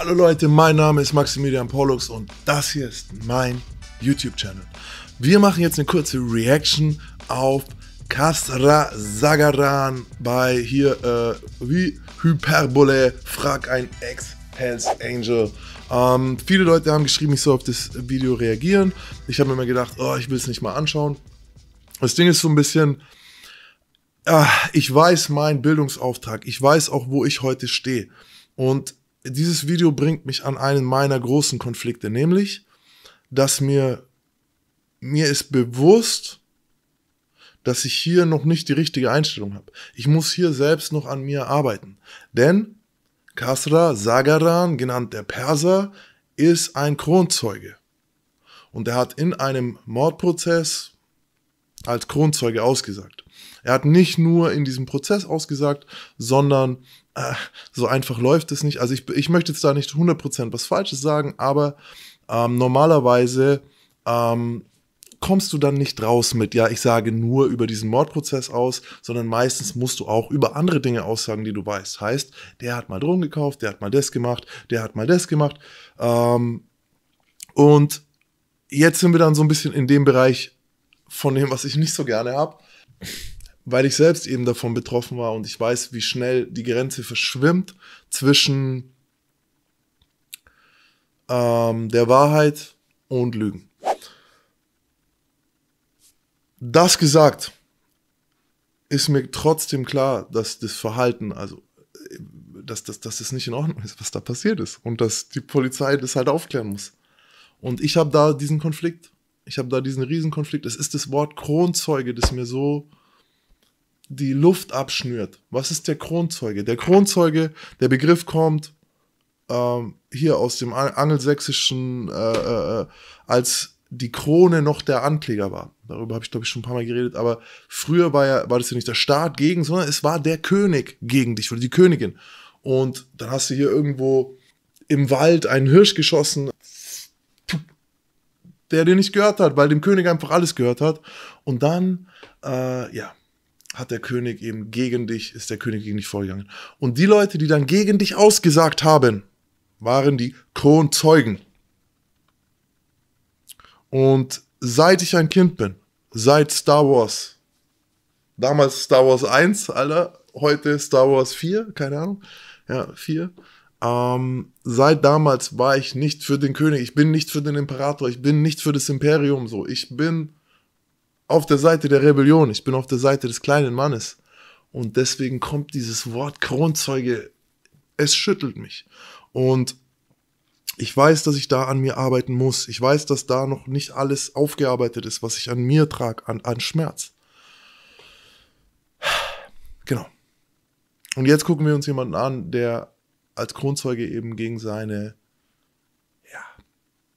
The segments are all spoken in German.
Hallo Leute, mein Name ist Maximilian Pollux und das hier ist mein YouTube-Channel. Wir machen jetzt eine kurze Reaction auf Kasra Zagaran bei hier, äh, wie Hyperbole, frag ein Ex-Hells Angel. Ähm, viele Leute haben geschrieben, ich soll auf das Video reagieren. Ich habe mir mal gedacht, oh, ich will es nicht mal anschauen. Das Ding ist so ein bisschen, ah, ich weiß meinen Bildungsauftrag, ich weiß auch, wo ich heute stehe. Und dieses Video bringt mich an einen meiner großen Konflikte, nämlich, dass mir, mir ist bewusst, dass ich hier noch nicht die richtige Einstellung habe. Ich muss hier selbst noch an mir arbeiten. Denn Kasra Sagaran, genannt der Perser, ist ein Kronzeuge. Und er hat in einem Mordprozess als Kronzeuge ausgesagt. Er hat nicht nur in diesem Prozess ausgesagt, sondern äh, so einfach läuft es nicht. Also ich, ich möchte jetzt da nicht 100% was Falsches sagen, aber ähm, normalerweise ähm, kommst du dann nicht raus mit, ja, ich sage nur über diesen Mordprozess aus, sondern meistens musst du auch über andere Dinge aussagen, die du weißt. Heißt, der hat mal Drogen gekauft, der hat mal das gemacht, der hat mal das gemacht. Ähm, und jetzt sind wir dann so ein bisschen in dem Bereich von dem, was ich nicht so gerne habe weil ich selbst eben davon betroffen war und ich weiß, wie schnell die Grenze verschwimmt zwischen ähm, der Wahrheit und Lügen. Das gesagt, ist mir trotzdem klar, dass das Verhalten, also dass, dass, dass das nicht in Ordnung ist, was da passiert ist und dass die Polizei das halt aufklären muss. Und ich habe da diesen Konflikt. Ich habe da diesen Riesenkonflikt. Es ist das Wort Kronzeuge, das mir so die Luft abschnürt. Was ist der Kronzeuge? Der Kronzeuge, der Begriff kommt ähm, hier aus dem angelsächsischen, äh, äh, äh, als die Krone noch der Ankläger war. Darüber habe ich, glaube ich, schon ein paar Mal geredet, aber früher war, ja, war das ja nicht der Staat gegen, sondern es war der König gegen dich oder die Königin. Und dann hast du hier irgendwo im Wald einen Hirsch geschossen, der dir nicht gehört hat, weil dem König einfach alles gehört hat. Und dann, äh, ja, hat der König eben gegen dich, ist der König gegen dich vorgegangen. Und die Leute, die dann gegen dich ausgesagt haben, waren die Kronzeugen. Und seit ich ein Kind bin, seit Star Wars, damals Star Wars 1, Alter, heute Star Wars 4, keine Ahnung, ja, 4, ähm, seit damals war ich nicht für den König, ich bin nicht für den Imperator, ich bin nicht für das Imperium so, ich bin auf der Seite der Rebellion, ich bin auf der Seite des kleinen Mannes. Und deswegen kommt dieses Wort Kronzeuge, es schüttelt mich. Und ich weiß, dass ich da an mir arbeiten muss. Ich weiß, dass da noch nicht alles aufgearbeitet ist, was ich an mir trage, an, an Schmerz. Genau. Und jetzt gucken wir uns jemanden an, der als Kronzeuge eben gegen seine, ja,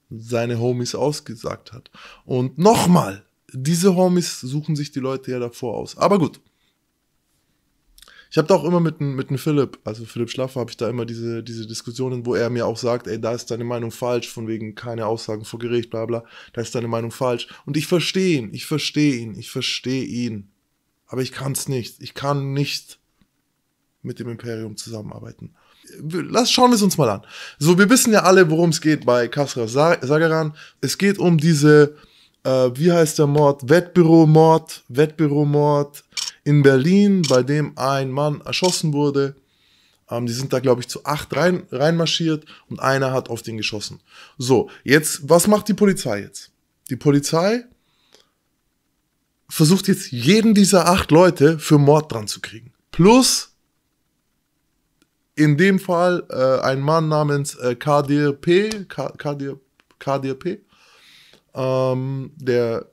seine Homies ausgesagt hat. Und nochmal, diese Homies suchen sich die Leute ja davor aus. Aber gut. Ich habe da auch immer mit, mit dem Philipp, also Philipp Schlaffer, habe ich da immer diese, diese Diskussionen, wo er mir auch sagt, ey, da ist deine Meinung falsch, von wegen keine Aussagen vor Gericht, bla bla, da ist deine Meinung falsch. Und ich verstehe ihn, ich verstehe ihn, ich verstehe ihn. Aber ich kann es nicht. Ich kann nicht mit dem Imperium zusammenarbeiten. Lass, schauen wir es uns mal an. So, wir wissen ja alle, worum es geht bei Kasra Sageran. Es geht um diese äh, wie heißt der Mord? Wettbüromord, Wettbüromord in Berlin, bei dem ein Mann erschossen wurde. Ähm, die sind da, glaube ich, zu acht rein, reinmarschiert und einer hat auf den geschossen. So, jetzt, was macht die Polizei jetzt? Die Polizei versucht jetzt jeden dieser acht Leute für Mord dran zu kriegen. Plus in dem Fall äh, ein Mann namens äh, KDP, K KD KDP, ähm, der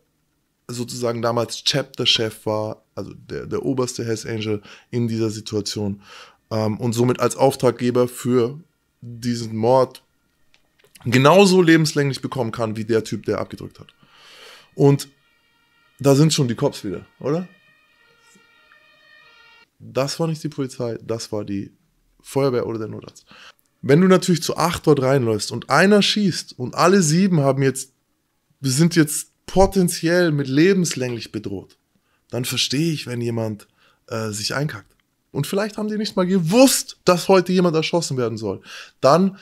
sozusagen damals Chapter-Chef war, also der, der oberste Hells Angel in dieser Situation ähm, und somit als Auftraggeber für diesen Mord genauso lebenslänglich bekommen kann, wie der Typ, der abgedrückt hat. Und da sind schon die Cops wieder, oder? Das war nicht die Polizei, das war die Feuerwehr oder der Notarzt. Wenn du natürlich zu acht dort reinläufst und einer schießt und alle sieben haben jetzt wir sind jetzt potenziell mit lebenslänglich bedroht, dann verstehe ich, wenn jemand äh, sich einkackt. Und vielleicht haben die nicht mal gewusst, dass heute jemand erschossen werden soll. Dann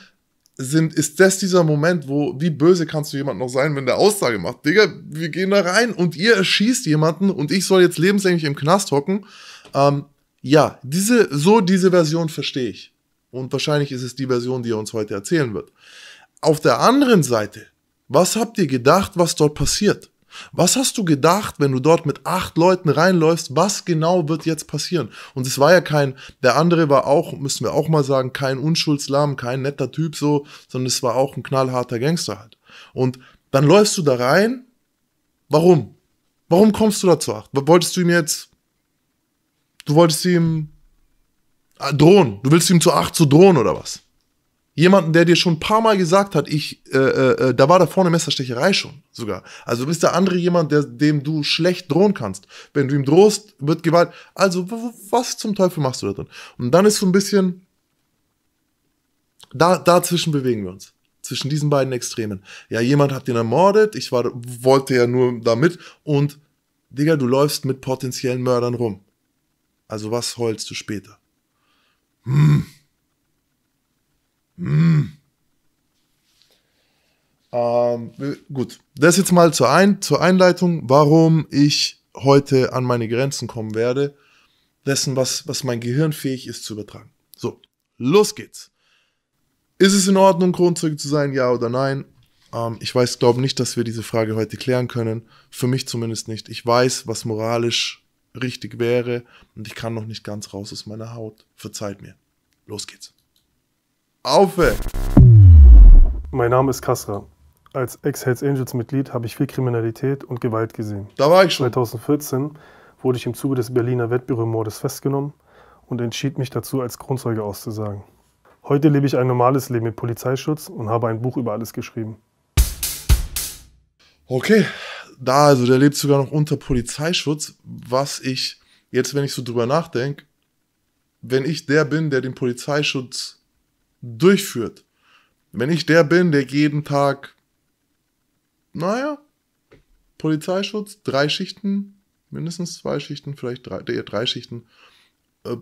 sind, ist das dieser Moment, wo, wie böse kannst du jemand noch sein, wenn der Aussage macht, Digga, wir gehen da rein und ihr erschießt jemanden und ich soll jetzt lebenslänglich im Knast hocken. Ähm, ja, diese, so diese Version verstehe ich. Und wahrscheinlich ist es die Version, die er uns heute erzählen wird. Auf der anderen Seite was habt ihr gedacht, was dort passiert? Was hast du gedacht, wenn du dort mit acht Leuten reinläufst? Was genau wird jetzt passieren? Und es war ja kein, der andere war auch, müssen wir auch mal sagen, kein Unschuldslamm, kein netter Typ so, sondern es war auch ein knallharter Gangster halt. Und dann läufst du da rein. Warum? Warum kommst du da zu acht? Wolltest du ihm jetzt, du wolltest ihm äh, drohen? Du willst ihm zu acht zu drohen oder was? Jemanden, der dir schon ein paar Mal gesagt hat, ich, äh, äh, äh, da war da vorne Messerstecherei schon sogar. Also du bist der andere jemand, der, dem du schlecht drohen kannst. Wenn du ihm drohst, wird Gewalt. Also was zum Teufel machst du da drin? Und dann ist so ein bisschen, da, dazwischen bewegen wir uns. Zwischen diesen beiden Extremen. Ja, jemand hat den ermordet, ich war, wollte ja nur damit und Digga, du läufst mit potenziellen Mördern rum. Also was heulst du später? Hm. Mm. Ähm, gut, das jetzt mal zur, Ein zur Einleitung, warum ich heute an meine Grenzen kommen werde, dessen, was, was mein Gehirn fähig ist zu übertragen. So, los geht's. Ist es in Ordnung, kronzeuge zu sein, ja oder nein? Ähm, ich weiß, glaube nicht, dass wir diese Frage heute klären können. Für mich zumindest nicht. Ich weiß, was moralisch richtig wäre und ich kann noch nicht ganz raus aus meiner Haut. Verzeiht mir. Los geht's. Aufe! Mein Name ist Kasra. Als Ex-Hells Angels-Mitglied habe ich viel Kriminalität und Gewalt gesehen. Da war ich schon. 2014 wurde ich im Zuge des Berliner Wettbüromordes festgenommen und entschied mich dazu, als Grundzeuge auszusagen. Heute lebe ich ein normales Leben mit Polizeischutz und habe ein Buch über alles geschrieben. Okay, da also, der lebt sogar noch unter Polizeischutz, was ich jetzt, wenn ich so drüber nachdenke, wenn ich der bin, der den Polizeischutz durchführt. Wenn ich der bin, der jeden Tag, naja, Polizeischutz, drei Schichten, mindestens zwei Schichten, vielleicht drei, äh, drei Schichten, äh,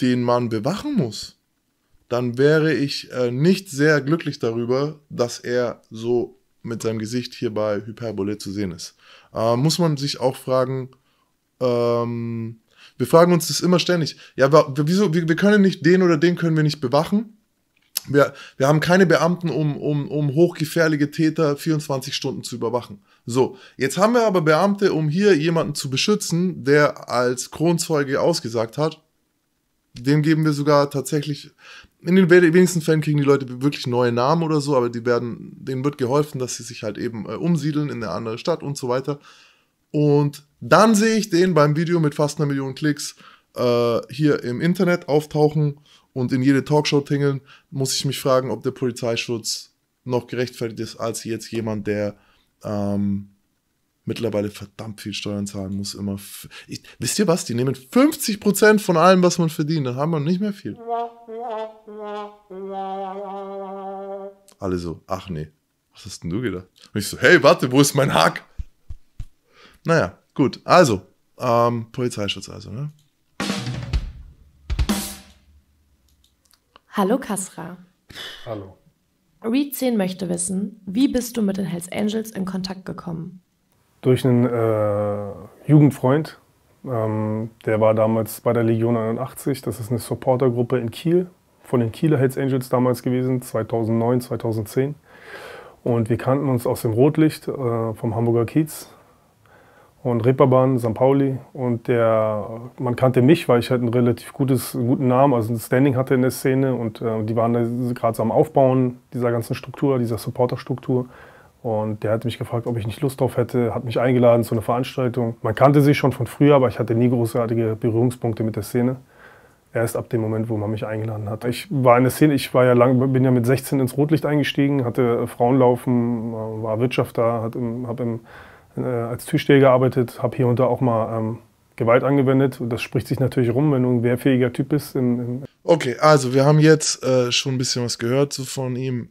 den man bewachen muss, dann wäre ich äh, nicht sehr glücklich darüber, dass er so mit seinem Gesicht hier bei Hyperbole zu sehen ist. Äh, muss man sich auch fragen, ähm, wir fragen uns das immer ständig, ja, wieso, wir, wir können nicht den oder den können wir nicht bewachen, wir, wir haben keine Beamten, um, um, um hochgefährliche Täter 24 Stunden zu überwachen. So, jetzt haben wir aber Beamte, um hier jemanden zu beschützen, der als Kronzeuge ausgesagt hat. Dem geben wir sogar tatsächlich, in den wenigsten Fällen kriegen die Leute wirklich neue Namen oder so, aber die werden, denen wird geholfen, dass sie sich halt eben äh, umsiedeln in eine andere Stadt und so weiter. Und dann sehe ich den beim Video mit fast einer Million Klicks äh, hier im Internet auftauchen und in jede Talkshow tingeln, muss ich mich fragen, ob der Polizeischutz noch gerechtfertigt ist als jetzt jemand, der ähm, mittlerweile verdammt viel Steuern zahlen muss. Immer. Ich, wisst ihr was? Die nehmen 50% von allem, was man verdient. Dann haben wir nicht mehr viel. Alle so, ach nee, was hast denn du gedacht? Und ich so, hey, warte, wo ist mein Hack? Naja, gut. Also, ähm, Polizeischutz also, ne? Hallo Kasra. Hallo. Reed 10 möchte wissen, wie bist du mit den Hells Angels in Kontakt gekommen? Durch einen äh, Jugendfreund. Ähm, der war damals bei der Legion 81. Das ist eine Supportergruppe in Kiel, von den Kieler Hells Angels damals gewesen, 2009, 2010. Und wir kannten uns aus dem Rotlicht äh, vom Hamburger Kiez und Reeperbahn, St. Pauli. Und der, man kannte mich, weil ich halt einen relativ gutes, guten Namen, also ein Standing hatte in der Szene. Und äh, die waren da gerade so am Aufbauen dieser ganzen Struktur, dieser Supporterstruktur. Und der hat mich gefragt, ob ich nicht Lust drauf hätte, hat mich eingeladen zu einer Veranstaltung. Man kannte sich schon von früher, aber ich hatte nie großartige Berührungspunkte mit der Szene. Erst ab dem Moment, wo man mich eingeladen hat. Ich war in der Szene, ich war ja lang, bin ja mit 16 ins Rotlicht eingestiegen, hatte Frauenlaufen, äh, war Wirtschafter, habe im, hab im äh, als Tischsteher gearbeitet, habe hier und da auch mal ähm, Gewalt angewendet. Und das spricht sich natürlich rum, wenn du ein wehrfähiger Typ bist. Im, im okay, also wir haben jetzt äh, schon ein bisschen was gehört so von ihm.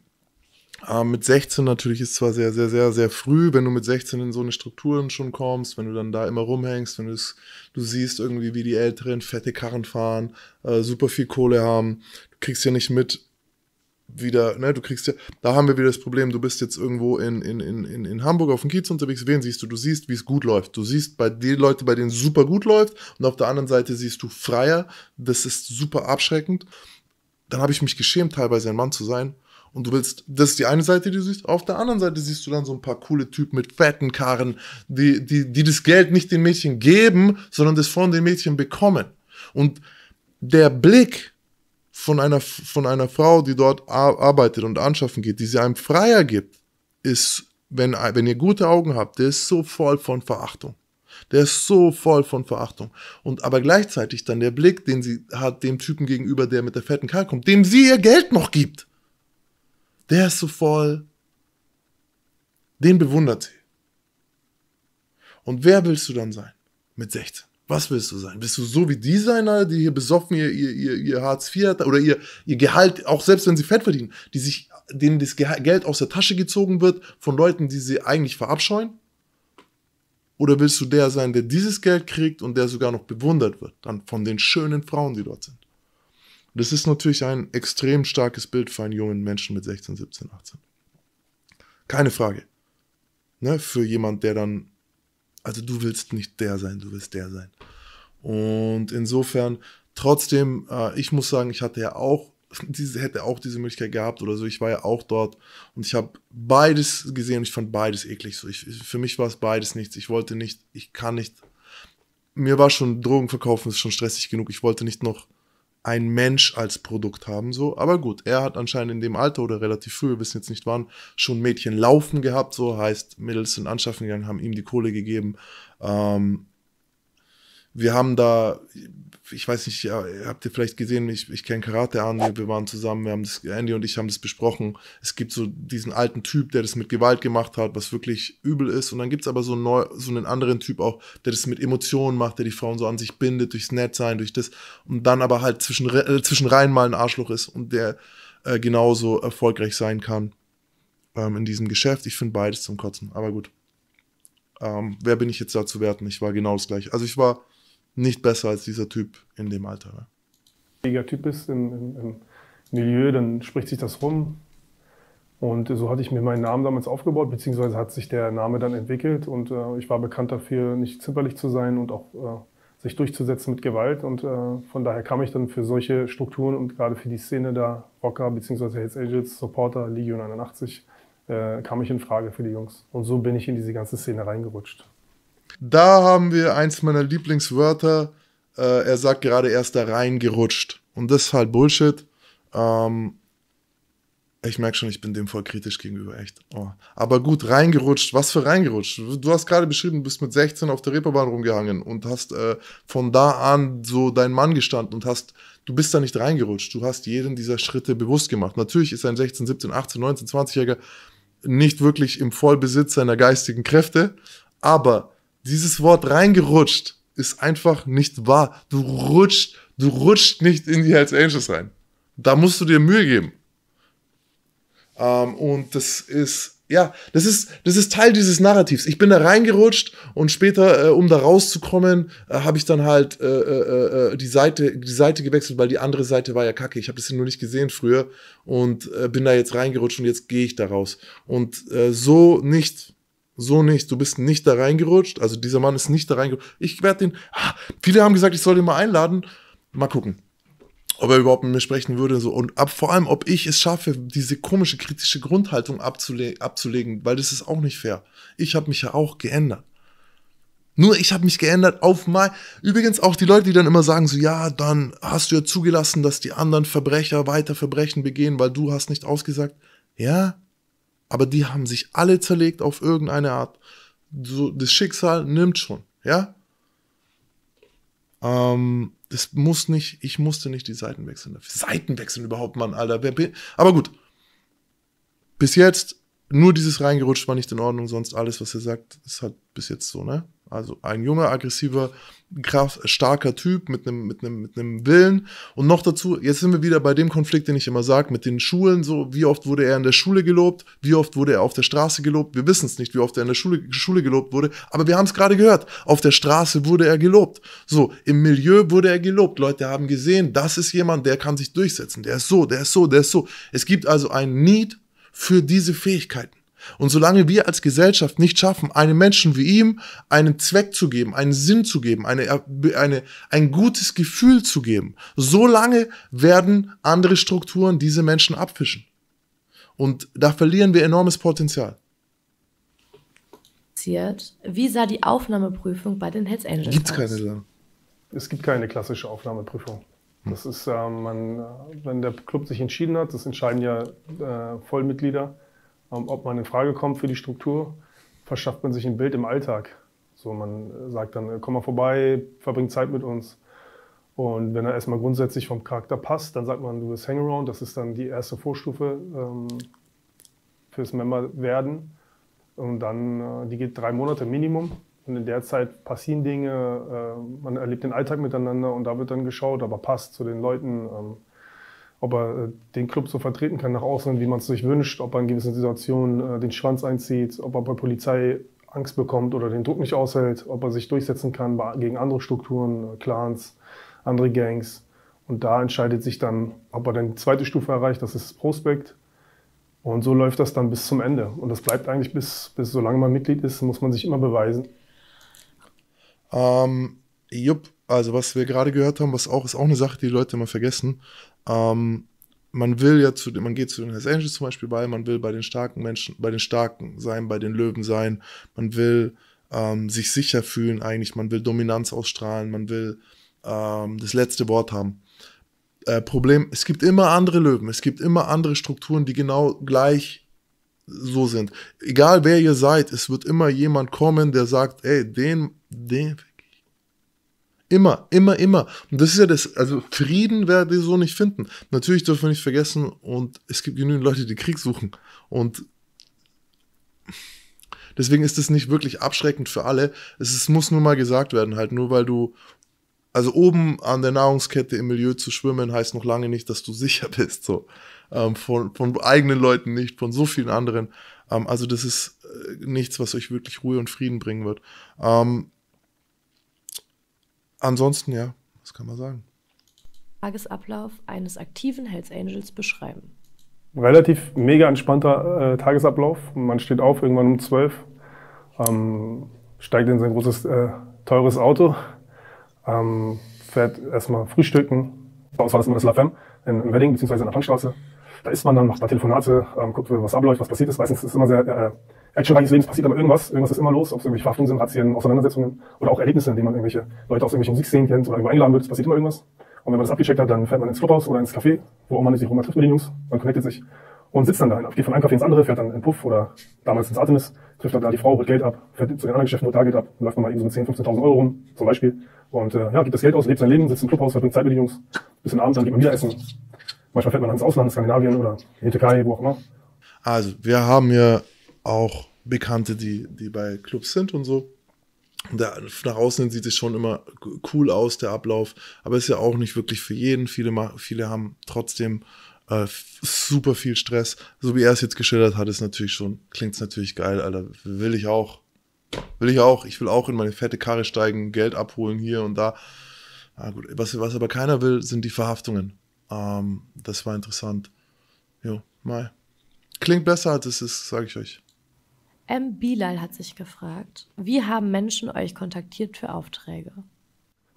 Äh, mit 16 natürlich ist zwar sehr, sehr, sehr, sehr früh, wenn du mit 16 in so eine Strukturen schon kommst, wenn du dann da immer rumhängst, wenn du siehst irgendwie, wie die Älteren fette Karren fahren, äh, super viel Kohle haben, du kriegst ja nicht mit, wieder, ne, du kriegst ja, da haben wir wieder das Problem, du bist jetzt irgendwo in, in, in, in Hamburg auf dem Kiez unterwegs, wen siehst du? Du siehst, wie es gut läuft. Du siehst bei den Leute, bei denen es super gut läuft und auf der anderen Seite siehst du Freier, das ist super abschreckend. Dann habe ich mich geschämt, teilweise ein Mann zu sein. Und du willst, das ist die eine Seite, die du siehst. Auf der anderen Seite siehst du dann so ein paar coole Typen mit fetten Karren, die, die, die das Geld nicht den Mädchen geben, sondern das von den Mädchen bekommen. Und der Blick, von einer, von einer Frau, die dort arbeitet und anschaffen geht, die sie einem Freier gibt, ist, wenn, wenn ihr gute Augen habt, der ist so voll von Verachtung. Der ist so voll von Verachtung. Und aber gleichzeitig dann der Blick, den sie hat dem Typen gegenüber, der mit der fetten Karte kommt, dem sie ihr Geld noch gibt, der ist so voll. Den bewundert sie. Und wer willst du dann sein? Mit 16. Was willst du sein? Bist du so wie die Designer, die hier besoffen ihr, ihr, ihr, ihr Hartz IV hat oder ihr, ihr Gehalt, auch selbst wenn sie Fett verdienen, die sich, denen das Geld aus der Tasche gezogen wird von Leuten, die sie eigentlich verabscheuen? Oder willst du der sein, der dieses Geld kriegt und der sogar noch bewundert wird, dann von den schönen Frauen, die dort sind? Das ist natürlich ein extrem starkes Bild für einen jungen Menschen mit 16, 17, 18. Keine Frage. Ne, für jemand, der dann also du willst nicht der sein, du willst der sein. Und insofern, trotzdem, äh, ich muss sagen, ich hatte ja auch diese, hätte auch diese Möglichkeit gehabt oder so. Ich war ja auch dort und ich habe beides gesehen und ich fand beides eklig. So, ich, für mich war es beides nichts. Ich wollte nicht, ich kann nicht. Mir war schon Drogen verkaufen, ist schon stressig genug. Ich wollte nicht noch ein Mensch als Produkt haben, so. Aber gut, er hat anscheinend in dem Alter oder relativ früh, wir wissen jetzt nicht wann, schon Mädchen laufen gehabt, so heißt, Mädels sind anschaffen gegangen, haben ihm die Kohle gegeben. Ähm, wir haben da, ich weiß nicht, ja, habt ihr vielleicht gesehen, ich, ich kenne Karate an, wir waren zusammen, wir haben das, Andy und ich haben das besprochen. Es gibt so diesen alten Typ, der das mit Gewalt gemacht hat, was wirklich übel ist. Und dann gibt es aber so, einen neu, so einen anderen Typ auch, der das mit Emotionen macht, der die Frauen so an sich bindet, durchs Nettsein, durch das. Und dann aber halt zwischen, äh, zwischen rein mal ein Arschloch ist und der äh, genauso erfolgreich sein kann ähm, in diesem Geschäft. Ich finde beides zum Kotzen, aber gut. Ähm, wer bin ich jetzt da zu werten? Ich war genau das gleiche. Also ich war nicht besser als dieser Typ in dem Alter. Wenn du ein Typ bist im, im, im Milieu, dann spricht sich das rum. Und so hatte ich mir meinen Namen damals aufgebaut, beziehungsweise hat sich der Name dann entwickelt. Und äh, ich war bekannt dafür, nicht zimperlich zu sein und auch äh, sich durchzusetzen mit Gewalt. Und äh, von daher kam ich dann für solche Strukturen und gerade für die Szene da, Rocker, beziehungsweise Hells Angels, Supporter, Legion 81, äh, kam ich in Frage für die Jungs. Und so bin ich in diese ganze Szene reingerutscht. Da haben wir eins meiner Lieblingswörter. Äh, er sagt gerade, er ist da reingerutscht. Und das ist halt Bullshit. Ähm, ich merke schon, ich bin dem voll kritisch gegenüber, echt. Oh. Aber gut, reingerutscht. Was für reingerutscht? Du hast gerade beschrieben, du bist mit 16 auf der Reeperbahn rumgehangen und hast äh, von da an so dein Mann gestanden und hast, du bist da nicht reingerutscht. Du hast jeden dieser Schritte bewusst gemacht. Natürlich ist ein 16, 17, 18, 19, 20-Jähriger nicht wirklich im Vollbesitz seiner geistigen Kräfte, aber dieses Wort reingerutscht ist einfach nicht wahr. Du rutscht, du rutscht nicht in die Hells Angels rein. Da musst du dir Mühe geben. Ähm, und das ist ja, das ist, das ist Teil dieses Narrativs. Ich bin da reingerutscht und später, äh, um da rauszukommen, äh, habe ich dann halt äh, äh, äh die, Seite, die Seite gewechselt, weil die andere Seite war ja kacke. Ich habe das nur nicht gesehen früher und äh, bin da jetzt reingerutscht und jetzt gehe ich da raus. Und so nicht. So nicht. Du bist nicht da reingerutscht. Also dieser Mann ist nicht da reingerutscht. Ich werde den. Ah, viele haben gesagt, ich soll den mal einladen. Mal gucken, ob er überhaupt mit mir sprechen würde. So. Und ab, vor allem, ob ich es schaffe, diese komische kritische Grundhaltung abzule abzulegen, weil das ist auch nicht fair. Ich habe mich ja auch geändert. Nur ich habe mich geändert auf mal. Übrigens auch die Leute, die dann immer sagen, so ja, dann hast du ja zugelassen, dass die anderen Verbrecher weiter Verbrechen begehen, weil du hast nicht ausgesagt. Ja, aber die haben sich alle zerlegt auf irgendeine Art. So, das Schicksal nimmt schon, ja? Ähm, das muss nicht, ich musste nicht die Seiten wechseln. Seiten wechseln überhaupt, Mann, Alter. Aber gut. Bis jetzt, nur dieses reingerutscht war nicht in Ordnung, sonst alles, was er sagt, ist halt bis jetzt so, ne? Also ein junger, aggressiver, kraft, starker Typ mit einem, mit, einem, mit einem Willen. Und noch dazu, jetzt sind wir wieder bei dem Konflikt, den ich immer sage, mit den Schulen. So, wie oft wurde er in der Schule gelobt? Wie oft wurde er auf der Straße gelobt? Wir wissen es nicht, wie oft er in der Schule, Schule gelobt wurde. Aber wir haben es gerade gehört. Auf der Straße wurde er gelobt. So, im Milieu wurde er gelobt. Leute haben gesehen, das ist jemand, der kann sich durchsetzen. Der ist so, der ist so, der ist so. Es gibt also ein Need für diese Fähigkeiten. Und solange wir als Gesellschaft nicht schaffen, einem Menschen wie ihm einen Zweck zu geben, einen Sinn zu geben, eine, eine, ein gutes Gefühl zu geben, solange werden andere Strukturen diese Menschen abfischen. Und da verlieren wir enormes Potenzial. Wie sah die Aufnahmeprüfung bei den Hells Angels Gibt's aus? keine. Es gibt keine klassische Aufnahmeprüfung. Hm. Das ist, äh, man, äh, wenn der Club sich entschieden hat, das entscheiden ja äh, Vollmitglieder, ob man in Frage kommt für die Struktur, verschafft man sich ein Bild im Alltag. So, man äh, sagt dann, äh, komm mal vorbei, verbring Zeit mit uns. Und wenn er erstmal grundsätzlich vom Charakter passt, dann sagt man, du bist Hangaround, das ist dann die erste Vorstufe ähm, fürs Member werden. Und dann, äh, die geht drei Monate Minimum. Und in der Zeit passieren Dinge, äh, man erlebt den Alltag miteinander und da wird dann geschaut, aber passt zu den Leuten. Ähm, ob er äh, den Club so vertreten kann nach außen, wie man es sich wünscht, ob er in gewissen Situationen äh, den Schwanz einzieht, ob er bei Polizei Angst bekommt oder den Druck nicht aushält, ob er sich durchsetzen kann gegen andere Strukturen, äh, Clans, andere Gangs. Und da entscheidet sich dann, ob er dann die zweite Stufe erreicht, das ist Prospekt. Und so läuft das dann bis zum Ende. Und das bleibt eigentlich bis, bis solange man Mitglied ist, muss man sich immer beweisen. Ähm, jupp, also was wir gerade gehört haben, was auch, ist auch eine Sache, die Leute immer vergessen. Ähm, man will ja zu, man geht zu den Hells Angels zum Beispiel bei, man will bei den starken Menschen, bei den Starken sein, bei den Löwen sein, man will ähm, sich sicher fühlen eigentlich, man will Dominanz ausstrahlen, man will ähm, das letzte Wort haben. Äh, Problem, es gibt immer andere Löwen, es gibt immer andere Strukturen, die genau gleich so sind. Egal wer ihr seid, es wird immer jemand kommen, der sagt, ey, den, den, Immer, immer, immer. Und das ist ja das, also Frieden werde ich so nicht finden. Natürlich dürfen wir nicht vergessen, und es gibt genügend Leute, die Krieg suchen. Und deswegen ist es nicht wirklich abschreckend für alle. Es, es muss nur mal gesagt werden, halt, nur weil du, also oben an der Nahrungskette im Milieu zu schwimmen, heißt noch lange nicht, dass du sicher bist. So. Ähm, von, von eigenen Leuten nicht, von so vielen anderen. Ähm, also das ist äh, nichts, was euch wirklich Ruhe und Frieden bringen wird. Ähm, Ansonsten, ja, das kann man sagen. Tagesablauf eines aktiven Hells Angels beschreiben. Relativ mega entspannter äh, Tagesablauf. Man steht auf irgendwann um 12, ähm, steigt in sein großes, äh, teures Auto, ähm, fährt erstmal frühstücken, Das war das Lafem, in, in Wedding bzw. in der Pannstraße. Da ist man dann, macht da Telefonate, ähm, guckt, was abläuft, was passiert ist. Meistens ist es immer sehr äh, Action actionreiches Lebens passiert aber irgendwas. Irgendwas ist immer los, ob es irgendwelche Verhaftungen sind, Razzien, Auseinandersetzungen oder auch Erlebnisse, in denen man irgendwelche Leute aus irgendwelchen Musikszenen kennt oder irgendwo eingeladen wird. Es passiert immer irgendwas. Und wenn man das abgecheckt hat, dann fährt man ins Clubhaus oder ins Café, wo auch man sich auch trifft mit den Jungs. Man connectet sich und sitzt dann da. Geht von einem Café ins andere, fährt dann in Puff oder damals ins Artemis, trifft dann da die Frau, holt Geld ab, fährt zu den anderen Geschäften, holt da Geld ab, läuft man mal eben so mit 10.000, 15.000 Euro rum, zum Beispiel. Und äh, ja, gibt das Geld aus, lebt sein Leben, sitzt im Clubhaus, verbringt Zeit mit den Jungs, bis in Abend, dann geht man wieder essen, Manchmal fährt man ins Ausland, Skandinavien oder in die Türkei, wo auch immer. Also, wir haben ja auch Bekannte, die, die bei Clubs sind und so. Da, nach außen sieht es schon immer cool aus, der Ablauf, aber ist ja auch nicht wirklich für jeden. Viele, viele haben trotzdem äh, super viel Stress. So wie er es jetzt geschildert hat, ist natürlich schon, klingt es natürlich geil, Alter. Will ich auch. Will ich auch. Ich will auch in meine fette Karre steigen, Geld abholen hier und da. Ah, gut. Was, was aber keiner will, sind die Verhaftungen. Ähm, das war interessant. Jo, mal. Klingt besser, als es ist, sage ich euch. M. Bilal hat sich gefragt, wie haben Menschen euch kontaktiert für Aufträge?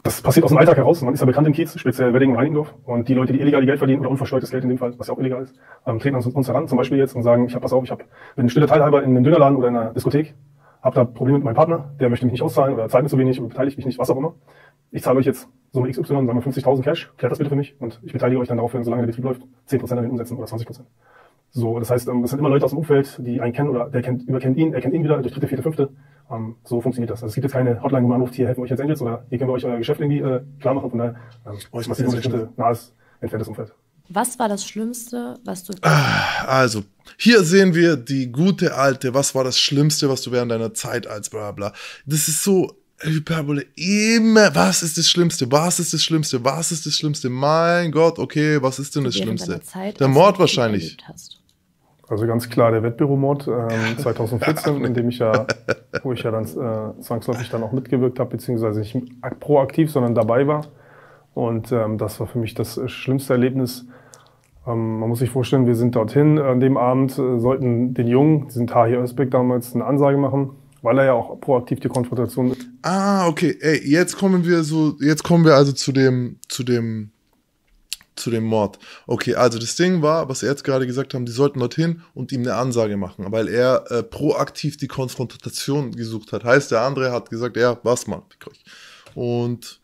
Das passiert aus dem Alltag heraus. Man ist ja bekannt im Kiez, speziell Wedding und Reinigendorf. Und die Leute, die illegal Geld verdienen oder unversteuertes Geld in dem Fall, was ja auch illegal ist, ähm, treten uns, uns heran, zum Beispiel jetzt und sagen, ich hab, pass auf, ich hab, bin stiller Teilhaber in einem Dönerladen oder in einer Diskothek, hab da Probleme mit meinem Partner, der möchte mich nicht auszahlen oder zahlt mir zu wenig und beteiligt mich nicht, was auch immer ich zahle euch jetzt Summe XY, sagen wir 50.000 Cash, klärt das bitte für mich und ich beteilige euch dann daraufhin, solange der Betrieb läuft, 10% an den Umsätzen oder 20%. So, das heißt, es ähm, sind immer Leute aus dem Umfeld, die einen kennen oder der kennt, überkennt ihn, er kennt ihn wieder durch dritte, vierte, fünfte. Ähm, so funktioniert das. Also es gibt jetzt keine Hotline, wo man anruft, hier helfen wir euch jetzt Angels oder hier können wir euch euer Geschäft irgendwie äh, klar machen. Von daher, ähm, oh, ich das ist ein nahes, entferntes Umfeld. Was war das Schlimmste, was du. Ah, also, hier sehen wir die gute alte, was war das Schlimmste, was du während deiner Zeit als bla bla. Das ist so Hyperbole immer, was ist das Schlimmste? Was ist das Schlimmste? Was ist das Schlimmste? Mein Gott, okay, was ist denn das Schlimmste? Zeit, der Mord wahrscheinlich. Also ganz klar der Wettbüromord äh, 2014, in dem ich ja, wo ich ja dann äh, zwangsläufig dann auch mitgewirkt habe, beziehungsweise nicht proaktiv, sondern dabei war. Und ähm, das war für mich das äh, schlimmste Erlebnis. Ähm, man muss sich vorstellen, wir sind dorthin an dem Abend, äh, sollten den Jungen, diesen Tahir Özbek damals, eine Ansage machen weil er ja auch proaktiv die Konfrontation. Ah, okay. Ey, jetzt kommen wir so, jetzt kommen wir also zu dem, zu dem, zu dem Mord. Okay, also das Ding war, was er jetzt gerade gesagt haben, die sollten dorthin und ihm eine Ansage machen, weil er äh, proaktiv die Konfrontation gesucht hat. Heißt, der andere hat gesagt, ja, was man Und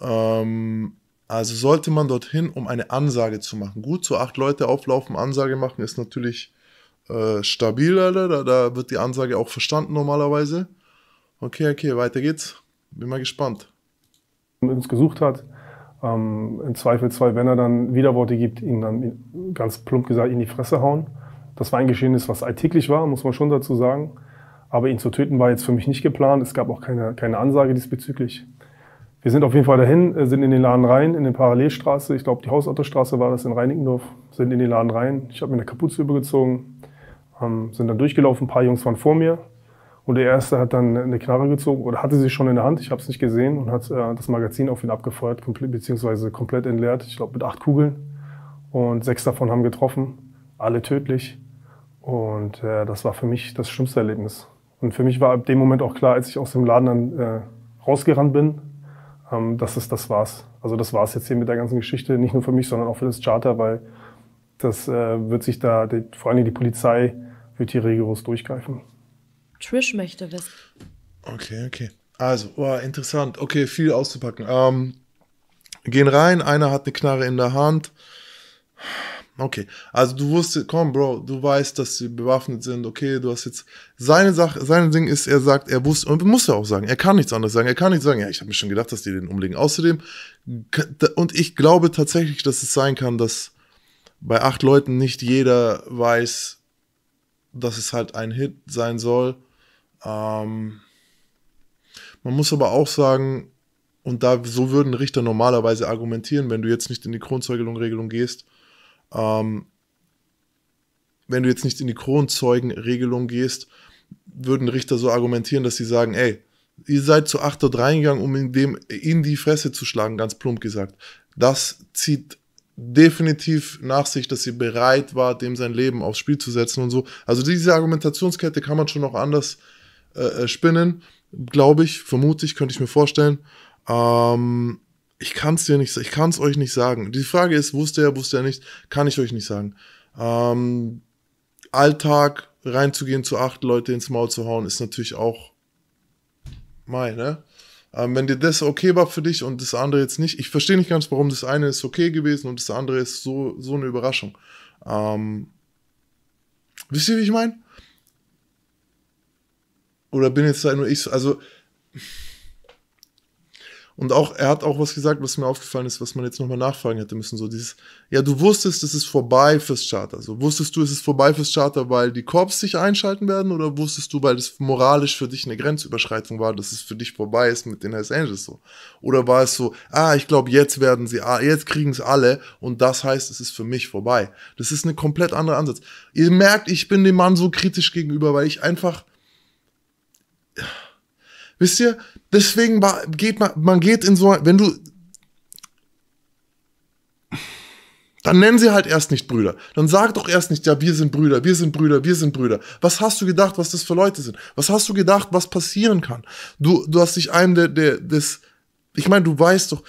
ähm, also sollte man dorthin, um eine Ansage zu machen. Gut, so acht Leute auflaufen, Ansage machen, ist natürlich äh, stabil, Alter. Da, da wird die Ansage auch verstanden normalerweise. Okay, okay, weiter geht's. Bin mal gespannt. Wenn Uns gesucht hat. Ähm, Im Zweifelsfall, wenn er dann Widerworte gibt, ihn dann ganz plump gesagt in die Fresse hauen. Das war ein Geschehen, was alltäglich war, muss man schon dazu sagen. Aber ihn zu töten war jetzt für mich nicht geplant. Es gab auch keine, keine Ansage diesbezüglich. Wir sind auf jeden Fall dahin, äh, sind in den Laden rein, in den Parallelstraße. Ich glaube, die Hausautostraße war das in Reinickendorf. Sind in den Laden rein. Ich habe mir eine Kapuze übergezogen, ähm, sind dann durchgelaufen, ein paar Jungs waren vor mir. Und der erste hat dann eine Knarre gezogen oder hatte sie schon in der Hand, ich habe es nicht gesehen und hat äh, das Magazin auf ihn abgefeuert, komplett, beziehungsweise komplett entleert, ich glaube mit acht Kugeln. Und sechs davon haben getroffen, alle tödlich. Und äh, das war für mich das schlimmste Erlebnis. Und für mich war ab dem Moment auch klar, als ich aus dem Laden dann äh, rausgerannt bin, ähm, dass es das war's. Also das war's jetzt hier mit der ganzen Geschichte, nicht nur für mich, sondern auch für das Charter, weil das äh, wird sich da, die, vor allem die Polizei wird hier rigoros durchgreifen. Trish möchte wissen. Okay, okay. Also, oh, interessant. Okay, viel auszupacken. Ähm, gehen rein, einer hat eine Knarre in der Hand. Okay, also du wusstest, komm, Bro, du weißt, dass sie bewaffnet sind. Okay, du hast jetzt seine Sache, sein Ding ist, er sagt, er wusste und muss ja auch sagen, er kann nichts anderes sagen. Er kann nicht sagen, ja, ich habe mir schon gedacht, dass die den umlegen. Außerdem und ich glaube tatsächlich, dass es sein kann, dass bei acht Leuten nicht jeder weiß, dass es halt ein Hit sein soll. Ähm, man muss aber auch sagen, und da so würden Richter normalerweise argumentieren, wenn du jetzt nicht in die Kronzeugenregelung gehst, ähm, wenn du jetzt nicht in die Kronzeugenregelung gehst, würden Richter so argumentieren, dass sie sagen, ey, ihr seid zu acht dort reingegangen, um in, dem, in die Fresse zu schlagen, ganz plump gesagt. Das zieht definitiv nach sich, dass sie bereit war, dem sein Leben aufs Spiel zu setzen und so. Also diese Argumentationskette kann man schon noch anders äh, äh spinnen, glaube ich, vermute ich, könnte ich mir vorstellen. Ähm, ich kann es dir nicht, ich kann es euch nicht sagen. Die Frage ist, wusste er, wusste er nicht, kann ich euch nicht sagen. Ähm, Alltag reinzugehen, zu acht Leute ins Maul zu hauen, ist natürlich auch meine. ne? Ähm, wenn dir das okay war für dich und das andere jetzt nicht, ich verstehe nicht ganz, warum das eine ist okay gewesen und das andere ist so, so eine Überraschung. Ähm, wisst ihr, wie ich meine? Oder bin jetzt da nur ich, so, also und auch, er hat auch was gesagt, was mir aufgefallen ist, was man jetzt nochmal nachfragen hätte müssen. So dieses, ja, du wusstest, es ist vorbei fürs Charter. So, wusstest du, es ist vorbei fürs Charter, weil die Korps sich einschalten werden? Oder wusstest du, weil es moralisch für dich eine Grenzüberschreitung war, dass es für dich vorbei ist mit den Hells Angels so? Oder war es so, ah, ich glaube, jetzt werden sie, ah, jetzt kriegen es alle und das heißt, es ist für mich vorbei. Das ist eine komplett andere Ansatz. Ihr merkt, ich bin dem Mann so kritisch gegenüber, weil ich einfach, wisst ihr, Deswegen geht man, man geht in so, wenn du, dann nennen sie halt erst nicht Brüder. Dann sag doch erst nicht, ja, wir sind Brüder, wir sind Brüder, wir sind Brüder. Was hast du gedacht, was das für Leute sind? Was hast du gedacht, was passieren kann? Du, du hast dich einem der, der, des, ich meine, du weißt doch,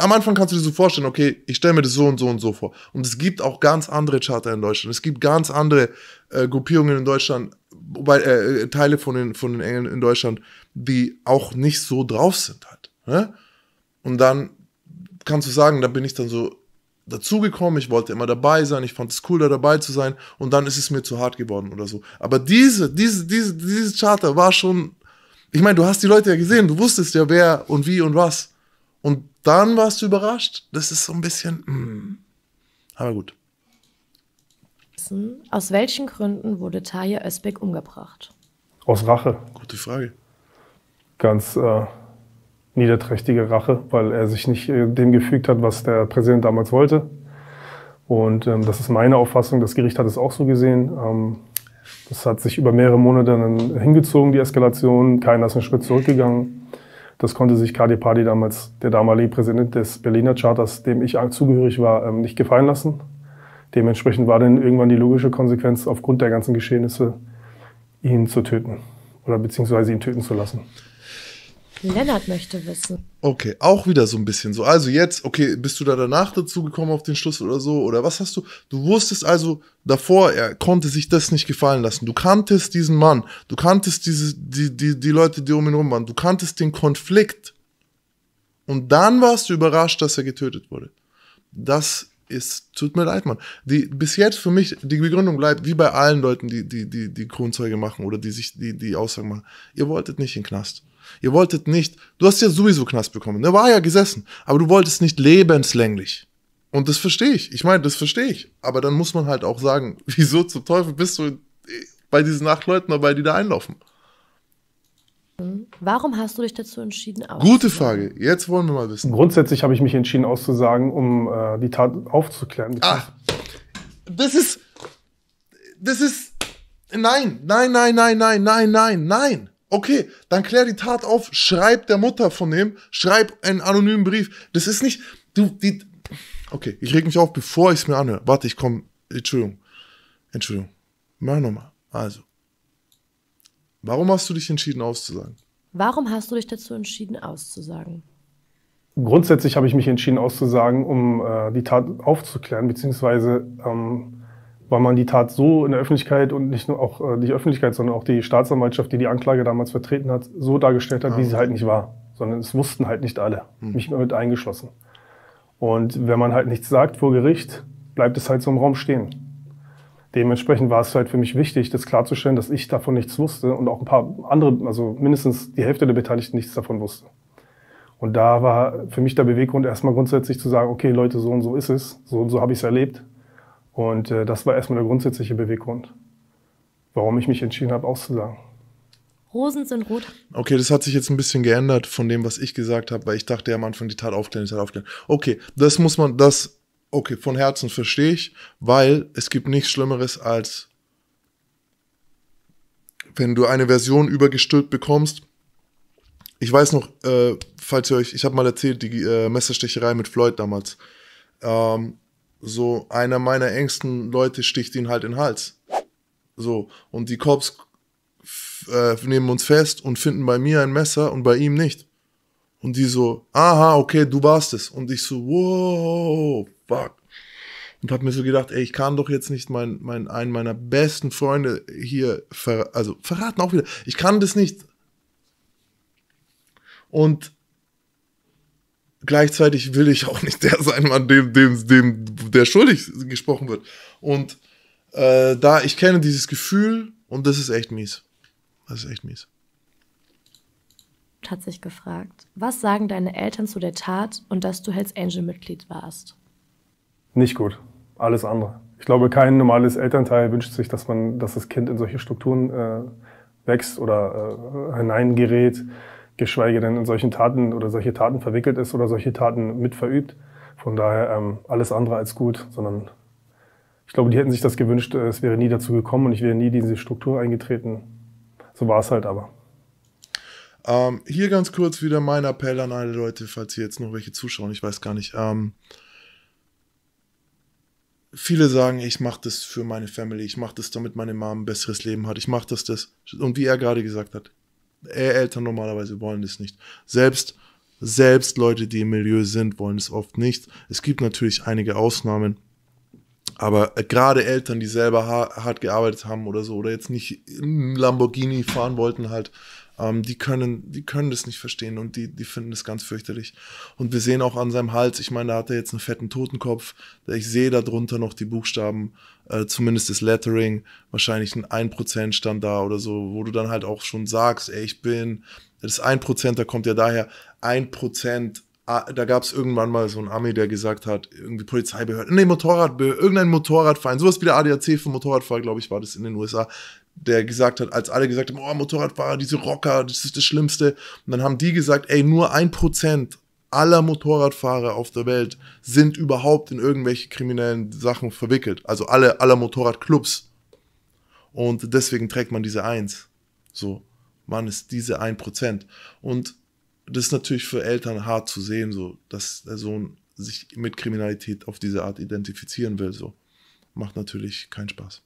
am Anfang kannst du dir so vorstellen, okay, ich stelle mir das so und so und so vor. Und es gibt auch ganz andere Charter in Deutschland. Es gibt ganz andere äh, Gruppierungen in Deutschland, wobei, äh, äh Teile von den, von den Engeln in Deutschland, die auch nicht so drauf sind halt. Ne? Und dann kannst du sagen, da bin ich dann so dazugekommen, ich wollte immer dabei sein, ich fand es cool, da dabei zu sein und dann ist es mir zu hart geworden oder so. Aber diese, diese, diese, dieses Charter war schon, ich meine, du hast die Leute ja gesehen, du wusstest ja, wer und wie und was. Und dann warst du überrascht. Das ist so ein bisschen, mm, aber gut. Aus welchen Gründen wurde Taja Özbek umgebracht? Aus Rache. Gute Frage ganz äh, niederträchtige Rache, weil er sich nicht äh, dem gefügt hat, was der Präsident damals wollte. Und ähm, das ist meine Auffassung. Das Gericht hat es auch so gesehen. Ähm, das hat sich über mehrere Monate dann hingezogen, die Eskalation. Keiner ist einen Schritt zurückgegangen. Das konnte sich Kadi Padi damals, der damalige Präsident des Berliner Charters, dem ich zugehörig war, ähm, nicht gefallen lassen. Dementsprechend war dann irgendwann die logische Konsequenz, aufgrund der ganzen Geschehnisse, ihn zu töten oder beziehungsweise ihn töten zu lassen. Lennart möchte wissen. Okay, auch wieder so ein bisschen so. Also jetzt, okay, bist du da danach dazu gekommen auf den Schluss oder so? Oder was hast du? Du wusstest also davor, er konnte sich das nicht gefallen lassen. Du kanntest diesen Mann, du kanntest diese, die, die, die Leute, die um ihn rum waren, du kanntest den Konflikt. Und dann warst du überrascht, dass er getötet wurde. Das ist, tut mir leid, Mann. Die, bis jetzt für mich, die Begründung bleibt wie bei allen Leuten, die, die, die, die Kronzeuge machen oder die sich, die, die Aussagen machen. Ihr wolltet nicht in den Knast. Ihr wolltet nicht, du hast ja sowieso Knast bekommen, der war ja gesessen, aber du wolltest nicht lebenslänglich. Und das verstehe ich. Ich meine, das verstehe ich. Aber dann muss man halt auch sagen, wieso zum Teufel bist du äh, bei diesen acht Leuten dabei, die da einlaufen? Warum hast du dich dazu entschieden, auszusagen? Gute Frage. Jetzt wollen wir mal wissen. Grundsätzlich habe ich mich entschieden, auszusagen, um äh, die Tat aufzuklären. Ach, das ist. Das ist. Nein, nein, nein, nein, nein, nein, nein, nein. Okay, dann klär die Tat auf, schreib der Mutter von dem, schreib einen anonymen Brief. Das ist nicht, du, die, okay, ich reg mich auf, bevor ich es mir anhöre. Warte, ich komme, Entschuldigung, Entschuldigung, mach nochmal. Also, warum hast du dich entschieden auszusagen? Warum hast du dich dazu entschieden auszusagen? Grundsätzlich habe ich mich entschieden auszusagen, um äh, die Tat aufzuklären, beziehungsweise ähm, weil man die Tat so in der Öffentlichkeit und nicht nur auch die äh, Öffentlichkeit, sondern auch die Staatsanwaltschaft, die die Anklage damals vertreten hat, so dargestellt hat, ah. wie sie ah. halt nicht war. Sondern es wussten halt nicht alle, hm. mich mit eingeschlossen. Und wenn man halt nichts sagt vor Gericht, bleibt es halt so im Raum stehen. Dementsprechend war es halt für mich wichtig, das klarzustellen, dass ich davon nichts wusste und auch ein paar andere, also mindestens die Hälfte der Beteiligten nichts davon wusste. Und da war für mich der Beweggrund erstmal grundsätzlich zu sagen, okay Leute, so und so ist es, so und so habe ich es erlebt und äh, das war erstmal der grundsätzliche Beweggrund, warum ich mich entschieden habe, auszusagen. Rosen sind rot. Okay, das hat sich jetzt ein bisschen geändert von dem, was ich gesagt habe, weil ich dachte ja am Anfang, die Tat aufklären, die Tat aufklären. Okay, das muss man, das, okay, von Herzen verstehe ich, weil es gibt nichts Schlimmeres als, wenn du eine Version übergestülpt bekommst. Ich weiß noch, äh, falls ihr euch, ich habe mal erzählt, die äh, Messerstecherei mit Floyd damals. Ähm, so einer meiner engsten Leute sticht ihn halt in den Hals. So, und die Cops äh, nehmen uns fest und finden bei mir ein Messer und bei ihm nicht. Und die so, aha, okay, du warst es. Und ich so, wow, fuck. Und hab mir so gedacht, ey, ich kann doch jetzt nicht mein, mein, einen meiner besten Freunde hier, ver also verraten auch wieder. Ich kann das nicht. Und gleichzeitig will ich auch nicht der sein, an dem, dem, dem der schuldig gesprochen wird. Und äh, da, ich kenne dieses Gefühl und das ist echt mies. Das ist echt mies. Hat sich gefragt, was sagen deine Eltern zu der Tat und dass du Hells Angel Mitglied warst? Nicht gut. Alles andere. Ich glaube, kein normales Elternteil wünscht sich, dass man, dass das Kind in solche Strukturen äh, wächst oder äh, hineingerät geschweige denn in solchen Taten oder solche Taten verwickelt ist oder solche Taten mitverübt. Von daher ähm, alles andere als gut, sondern ich glaube, die hätten sich das gewünscht, äh, es wäre nie dazu gekommen und ich wäre nie diese Struktur eingetreten. So war es halt aber. Ähm, hier ganz kurz wieder mein Appell an alle Leute, falls hier jetzt noch welche zuschauen, ich weiß gar nicht. Ähm, viele sagen, ich mache das für meine Family, ich mache das, damit meine Mom ein besseres Leben hat, ich mache das, das. Und wie er gerade gesagt hat, Eltern normalerweise wollen es nicht. Selbst, selbst Leute, die im Milieu sind, wollen es oft nicht. Es gibt natürlich einige Ausnahmen. Aber gerade Eltern, die selber hart gearbeitet haben oder so, oder jetzt nicht Lamborghini fahren wollten, halt, ähm, die können, die können das nicht verstehen und die, die finden das ganz fürchterlich. Und wir sehen auch an seinem Hals, ich meine, da hat er jetzt einen fetten Totenkopf. Ich sehe darunter noch die Buchstaben, äh, zumindest das Lettering, wahrscheinlich ein 1% stand da oder so, wo du dann halt auch schon sagst, ey, ich bin, das 1%, da kommt ja daher, 1% ah, da gab es irgendwann mal so einen Ami, der gesagt hat, irgendwie Polizeibehörde, nee, Motorradbehörde, irgendein Motorradverein, sowas wie der ADAC für Motorradfahrer, glaube ich, war das in den USA der gesagt hat, als alle gesagt haben, oh, Motorradfahrer, diese Rocker, das ist das Schlimmste. Und dann haben die gesagt, ey, nur ein Prozent aller Motorradfahrer auf der Welt sind überhaupt in irgendwelche kriminellen Sachen verwickelt. Also alle aller Motorradclubs. Und deswegen trägt man diese Eins. So, man ist diese ein Prozent. Und das ist natürlich für Eltern hart zu sehen, so, dass der Sohn sich mit Kriminalität auf diese Art identifizieren will. So, macht natürlich keinen Spaß.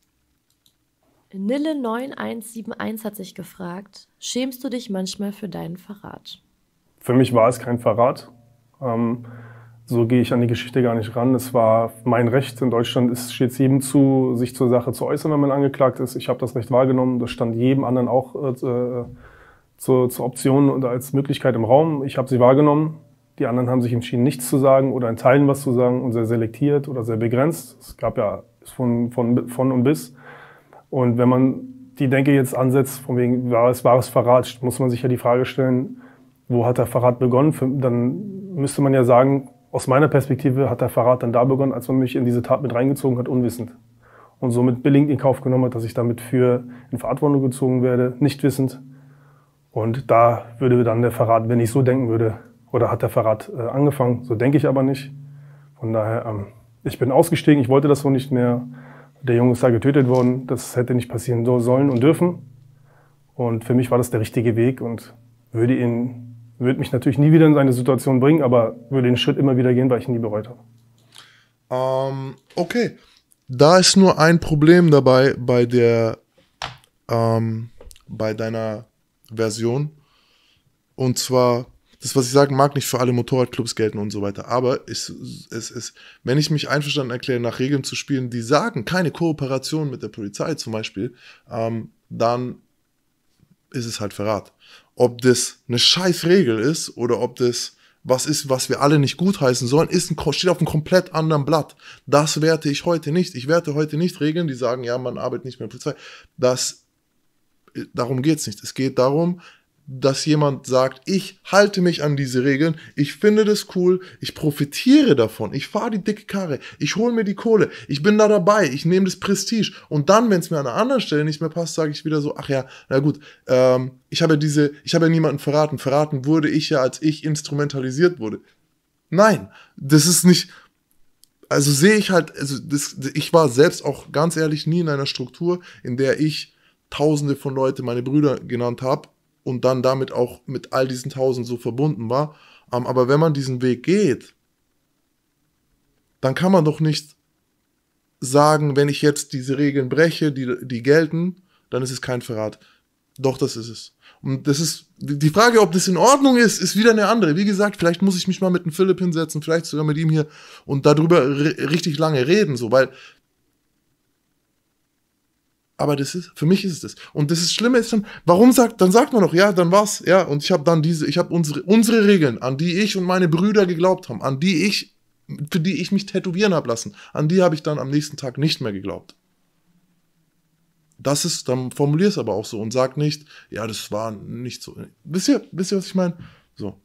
Nille9171 hat sich gefragt, schämst du dich manchmal für deinen Verrat? Für mich war es kein Verrat. Ähm, so gehe ich an die Geschichte gar nicht ran. Es war mein Recht. In Deutschland steht es jedem zu, sich zur Sache zu äußern, wenn man angeklagt ist. Ich habe das Recht wahrgenommen. Das stand jedem anderen auch äh, zur, äh, zur Option und als Möglichkeit im Raum. Ich habe sie wahrgenommen. Die anderen haben sich entschieden, nichts zu sagen oder in Teilen was zu sagen und sehr selektiert oder sehr begrenzt. Es gab ja von, von, von und bis. Und wenn man die Denke jetzt ansetzt, von wegen, war es wahres Verrat, muss man sich ja die Frage stellen, wo hat der Verrat begonnen? Dann müsste man ja sagen, aus meiner Perspektive hat der Verrat dann da begonnen, als man mich in diese Tat mit reingezogen hat, unwissend. Und somit belingend in Kauf genommen hat, dass ich damit für in Verantwortung gezogen werde, nicht wissend. Und da würde dann der Verrat, wenn ich so denken würde, oder hat der Verrat äh, angefangen, so denke ich aber nicht. Von daher, ähm, ich bin ausgestiegen, ich wollte das so nicht mehr. Der Junge ist da getötet worden. Das hätte nicht passieren sollen und dürfen. Und für mich war das der richtige Weg und würde ihn, würde mich natürlich nie wieder in seine Situation bringen, aber würde den Schritt immer wieder gehen, weil ich ihn nie bereut habe. Ähm, okay. Da ist nur ein Problem dabei bei der, ähm, bei deiner Version. Und zwar, das, was ich sagen mag, nicht für alle Motorradclubs gelten und so weiter. Aber es, es ist, wenn ich mich einverstanden erkläre, nach Regeln zu spielen, die sagen, keine Kooperation mit der Polizei zum Beispiel, ähm, dann ist es halt Verrat. Ob das eine scheiß Regel ist oder ob das was ist, was wir alle nicht gutheißen sollen, ist ein, steht auf einem komplett anderen Blatt. Das werte ich heute nicht. Ich werte heute nicht Regeln, die sagen, ja, man arbeitet nicht mehr Polizei. Das, darum geht's nicht. Es geht darum, dass jemand sagt, ich halte mich an diese Regeln, ich finde das cool, ich profitiere davon, ich fahre die dicke Karre, ich hole mir die Kohle, ich bin da dabei, ich nehme das Prestige und dann, wenn es mir an einer anderen Stelle nicht mehr passt, sage ich wieder so, ach ja, na gut, ähm, ich habe ja diese, ich habe ja niemanden verraten, verraten wurde ich ja, als ich instrumentalisiert wurde. Nein, das ist nicht, also sehe ich halt, also das, ich war selbst auch ganz ehrlich nie in einer Struktur, in der ich Tausende von Leuten meine Brüder genannt habe und dann damit auch mit all diesen Tausend so verbunden war. Ähm, aber wenn man diesen Weg geht, dann kann man doch nicht sagen, wenn ich jetzt diese Regeln breche, die, die gelten, dann ist es kein Verrat. Doch, das ist es. Und das ist, die Frage, ob das in Ordnung ist, ist wieder eine andere. Wie gesagt, vielleicht muss ich mich mal mit dem Philipp hinsetzen, vielleicht sogar mit ihm hier und darüber richtig lange reden, so, weil aber das ist, für mich ist es das. Und das ist Schlimme ist dann, warum sagt, dann sagt man doch, ja, dann war's, ja, und ich habe dann diese, ich habe unsere, unsere Regeln, an die ich und meine Brüder geglaubt haben, an die ich, für die ich mich tätowieren habe lassen, an die habe ich dann am nächsten Tag nicht mehr geglaubt. Das ist, dann formulier es aber auch so und sag nicht, ja, das war nicht so. Wisst ihr, wisst ihr, was ich meine? So.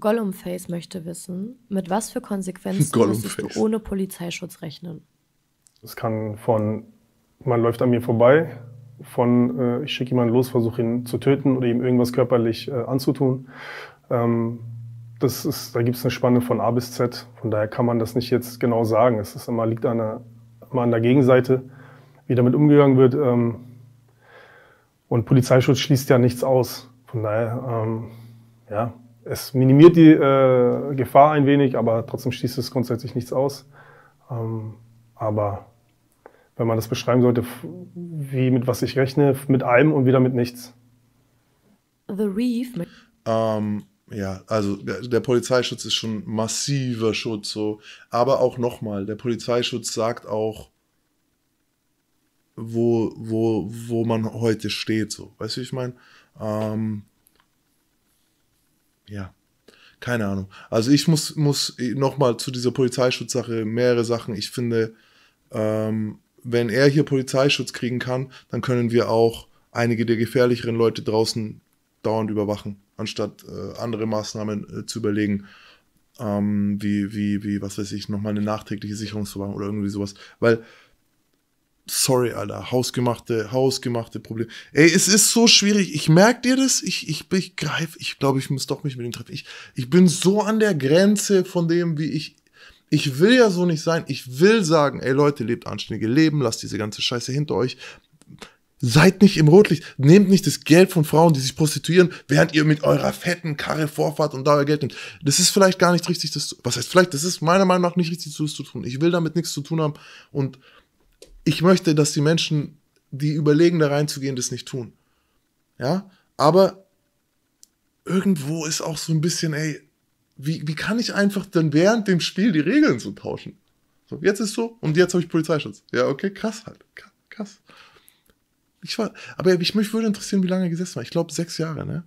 Gollumface möchte wissen, mit was für Konsequenzen musst du ohne Polizeischutz rechnen? Es kann von man läuft an mir vorbei, von äh, ich schicke jemanden los, versuche ihn zu töten oder ihm irgendwas körperlich äh, anzutun. Ähm, das ist, da gibt es eine Spanne von A bis Z. Von daher kann man das nicht jetzt genau sagen. Es ist immer, liegt an immer an der Gegenseite, wie damit umgegangen wird. Ähm, und Polizeischutz schließt ja nichts aus. Von daher, ähm, ja, es minimiert die äh, Gefahr ein wenig, aber trotzdem schließt es grundsätzlich nichts aus. Ähm, aber wenn man das beschreiben sollte, wie mit was ich rechne, mit allem und wieder mit nichts. The Reef Ähm, ja, also der, der, Polizeischutz ist schon massiver Schutz, so. Aber auch nochmal, der Polizeischutz sagt auch, wo, wo, wo man heute steht, so. Weißt du, wie ich meine? Ähm, ja, keine Ahnung. Also ich muss, muss eh, nochmal zu dieser Polizeischutzsache mehrere Sachen. Ich finde, ähm, wenn er hier Polizeischutz kriegen kann, dann können wir auch einige der gefährlicheren Leute draußen dauernd überwachen, anstatt äh, andere Maßnahmen äh, zu überlegen, ähm, wie, wie, wie, was weiß ich, nochmal eine nachträgliche Sicherungsverwahrung oder irgendwie sowas. Weil, sorry, Alter, hausgemachte, hausgemachte Probleme. Ey, es ist so schwierig. Ich merke dir das. Ich, ich, ich greife, ich glaube, ich muss doch mich mit ihm treffen. Ich, ich bin so an der Grenze von dem, wie ich ich will ja so nicht sein. Ich will sagen, ey Leute, lebt anständige Leben, lasst diese ganze Scheiße hinter euch. Seid nicht im Rotlicht. Nehmt nicht das Geld von Frauen, die sich prostituieren, während ihr mit eurer fetten Karre vorfahrt und da euer Geld nimmt. Das ist vielleicht gar nicht richtig, das, zu, was heißt vielleicht, das ist meiner Meinung nach nicht richtig, das zu tun. Ich will damit nichts zu tun haben und ich möchte, dass die Menschen, die überlegen, da reinzugehen, das nicht tun. Ja, aber irgendwo ist auch so ein bisschen, ey, wie, wie kann ich einfach dann während dem Spiel die Regeln so tauschen? So, jetzt ist so und jetzt habe ich Polizeischutz. Ja, okay, krass halt. Krass. Ich war, aber ich, mich würde interessieren, wie lange er gesessen war. Ich glaube, sechs Jahre, ne?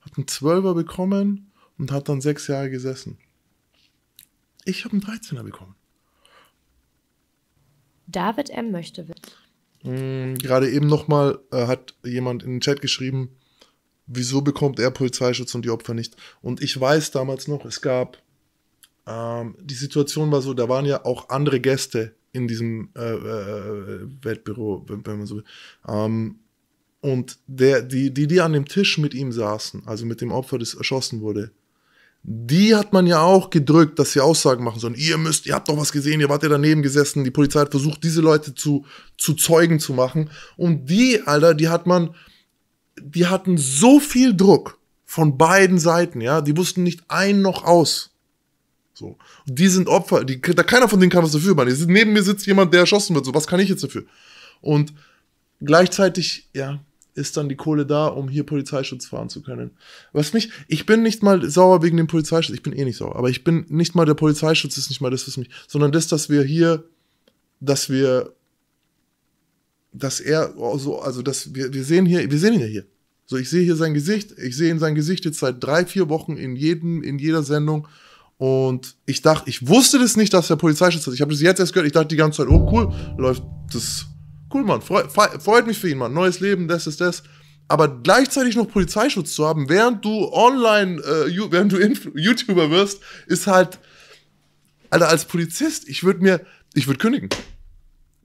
Hat einen Zwölfer bekommen und hat dann sechs Jahre gesessen. Ich habe einen Dreizehner bekommen. David M. möchte. Mhm, gerade eben nochmal äh, hat jemand in den Chat geschrieben, wieso bekommt er Polizeischutz und die Opfer nicht? Und ich weiß damals noch, es gab, ähm, die Situation war so, da waren ja auch andere Gäste in diesem äh, äh, Weltbüro, wenn man so will. Ähm, und der, die, die, die an dem Tisch mit ihm saßen, also mit dem Opfer, das erschossen wurde, die hat man ja auch gedrückt, dass sie Aussagen machen sollen. Ihr müsst, ihr habt doch was gesehen, ihr wart ja daneben gesessen. Die Polizei hat versucht, diese Leute zu, zu Zeugen zu machen. Und die, Alter, die hat man, die hatten so viel Druck von beiden Seiten, ja, die wussten nicht ein noch aus. So. Und die sind Opfer, die, da keiner von denen kann was dafür, man. Neben mir sitzt jemand, der erschossen wird, so, was kann ich jetzt dafür? Und gleichzeitig, ja, ist dann die Kohle da, um hier Polizeischutz fahren zu können. Was mich, ich bin nicht mal sauer wegen dem Polizeischutz, ich bin eh nicht sauer, aber ich bin nicht mal der Polizeischutz ist nicht mal das, was mich, sondern das, dass wir hier, dass wir dass er so, also dass wir, wir sehen hier, wir sehen ihn ja hier. So, ich sehe hier sein Gesicht, ich sehe ihn sein Gesicht jetzt seit drei, vier Wochen in jedem, in jeder Sendung. Und ich dachte, ich wusste das nicht, dass er Polizeischutz hat. Ich habe das jetzt erst gehört. Ich dachte die ganze Zeit, oh cool, läuft das. Cool, Mann. Freu, freut mich für ihn, Mann. Neues Leben, das ist das. Aber gleichzeitig noch Polizeischutz zu haben, während du online, äh, während du Influ YouTuber wirst, ist halt, Alter, als Polizist, ich würde mir, ich würde kündigen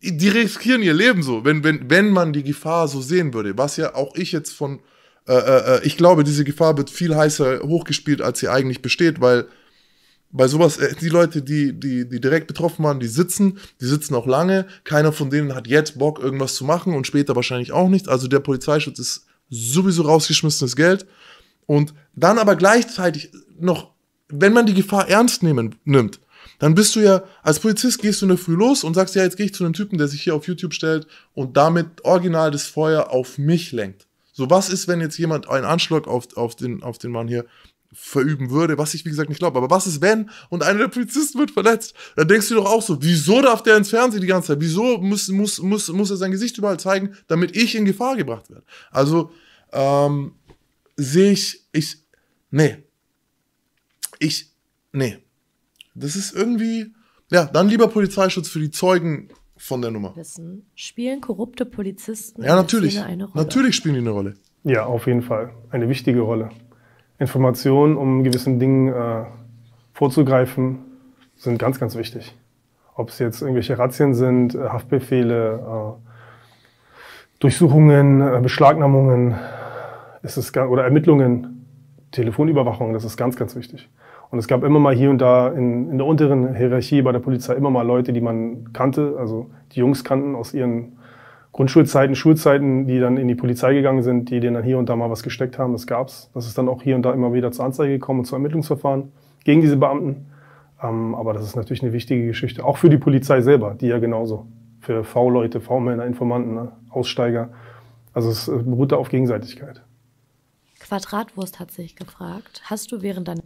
die riskieren ihr Leben so, wenn, wenn, wenn man die Gefahr so sehen würde, was ja auch ich jetzt von, äh, äh, äh, ich glaube, diese Gefahr wird viel heißer hochgespielt, als sie eigentlich besteht, weil bei sowas, äh, die Leute, die, die, die direkt betroffen waren, die sitzen, die sitzen auch lange, keiner von denen hat jetzt Bock, irgendwas zu machen und später wahrscheinlich auch nicht, also der Polizeischutz ist sowieso rausgeschmissenes Geld und dann aber gleichzeitig noch, wenn man die Gefahr ernst nehmen, nimmt, dann bist du ja, als Polizist gehst du in der Früh los und sagst, ja, jetzt gehe ich zu einem Typen, der sich hier auf YouTube stellt und damit original das Feuer auf mich lenkt. So, was ist, wenn jetzt jemand einen Anschlag auf, auf, den, auf den Mann hier verüben würde, was ich wie gesagt nicht glaube. Aber was ist, wenn und einer der Polizisten wird verletzt? Dann denkst du doch auch so, wieso darf der ins Fernsehen die ganze Zeit? Wieso muss, muss, muss, muss er sein Gesicht überall zeigen, damit ich in Gefahr gebracht werde? Also ähm, sehe ich, ich, nee. Ich, nee. Das ist irgendwie. Ja, dann lieber Polizeischutz für die Zeugen von der Nummer. Wissen. Spielen korrupte Polizisten ja, natürlich. eine Rolle? Ja, Natürlich spielen die eine Rolle. Ja, auf jeden Fall. Eine wichtige Rolle. Informationen, um gewissen Dingen äh, vorzugreifen, sind ganz, ganz wichtig. Ob es jetzt irgendwelche Razzien sind, äh, Haftbefehle, äh, Durchsuchungen, äh, Beschlagnahmungen ist es, oder Ermittlungen, Telefonüberwachung, das ist ganz, ganz wichtig. Und es gab immer mal hier und da in, in der unteren Hierarchie bei der Polizei immer mal Leute, die man kannte, also die Jungs kannten aus ihren Grundschulzeiten, Schulzeiten, die dann in die Polizei gegangen sind, die denen dann hier und da mal was gesteckt haben, das gab's. Das ist dann auch hier und da immer wieder zur Anzeige gekommen und zu Ermittlungsverfahren gegen diese Beamten. Ähm, aber das ist natürlich eine wichtige Geschichte, auch für die Polizei selber, die ja genauso für V-Leute, V-Männer, Informanten, ne, Aussteiger. Also es äh, beruht da auf Gegenseitigkeit. Quadratwurst hat sich gefragt, hast du während deiner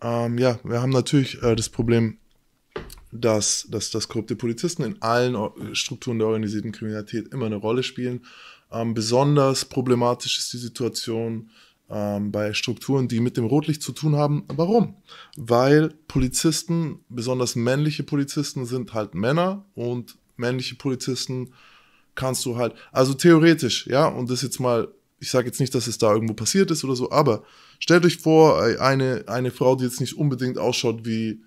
ähm, ja, wir haben natürlich äh, das Problem, dass, dass, dass korrupte Polizisten in allen Strukturen der organisierten Kriminalität immer eine Rolle spielen. Ähm, besonders problematisch ist die Situation ähm, bei Strukturen, die mit dem Rotlicht zu tun haben. Warum? Weil Polizisten, besonders männliche Polizisten, sind halt Männer und männliche Polizisten kannst du halt, also theoretisch, ja, und das jetzt mal, ich sage jetzt nicht, dass es da irgendwo passiert ist oder so, aber Stellt euch vor, äh, eine, eine Frau, die jetzt nicht unbedingt ausschaut wie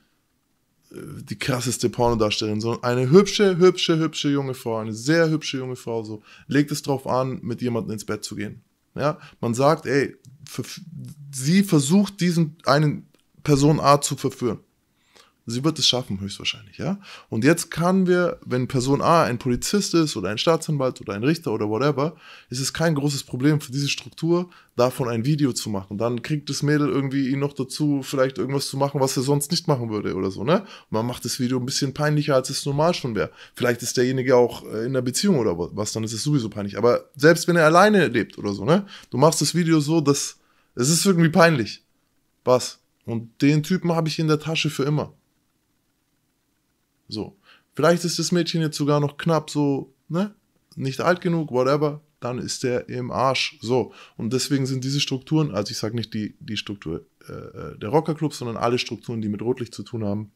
äh, die krasseste Pornodarstellerin, sondern eine hübsche, hübsche, hübsche junge Frau, eine sehr hübsche junge Frau, so legt es drauf an, mit jemandem ins Bett zu gehen. Ja, man sagt, ey, sie versucht diesen einen Person A zu verführen. Sie wird es schaffen, höchstwahrscheinlich, ja. Und jetzt kann wir, wenn Person A ein Polizist ist oder ein Staatsanwalt oder ein Richter oder whatever, ist es kein großes Problem für diese Struktur, davon ein Video zu machen. Dann kriegt das Mädel irgendwie ihn noch dazu, vielleicht irgendwas zu machen, was er sonst nicht machen würde oder so, ne? Und man macht das Video ein bisschen peinlicher, als es normal schon wäre. Vielleicht ist derjenige auch äh, in der Beziehung oder was, dann ist es sowieso peinlich. Aber selbst wenn er alleine lebt oder so, ne? Du machst das Video so, dass es ist irgendwie peinlich. Was? Und den Typen habe ich in der Tasche für immer. So. Vielleicht ist das Mädchen jetzt sogar noch knapp so, ne? Nicht alt genug, whatever. Dann ist der im Arsch. So. Und deswegen sind diese Strukturen, also ich sage nicht die, die Struktur äh, äh der Rockerclubs, sondern alle Strukturen, die mit Rotlicht zu tun haben,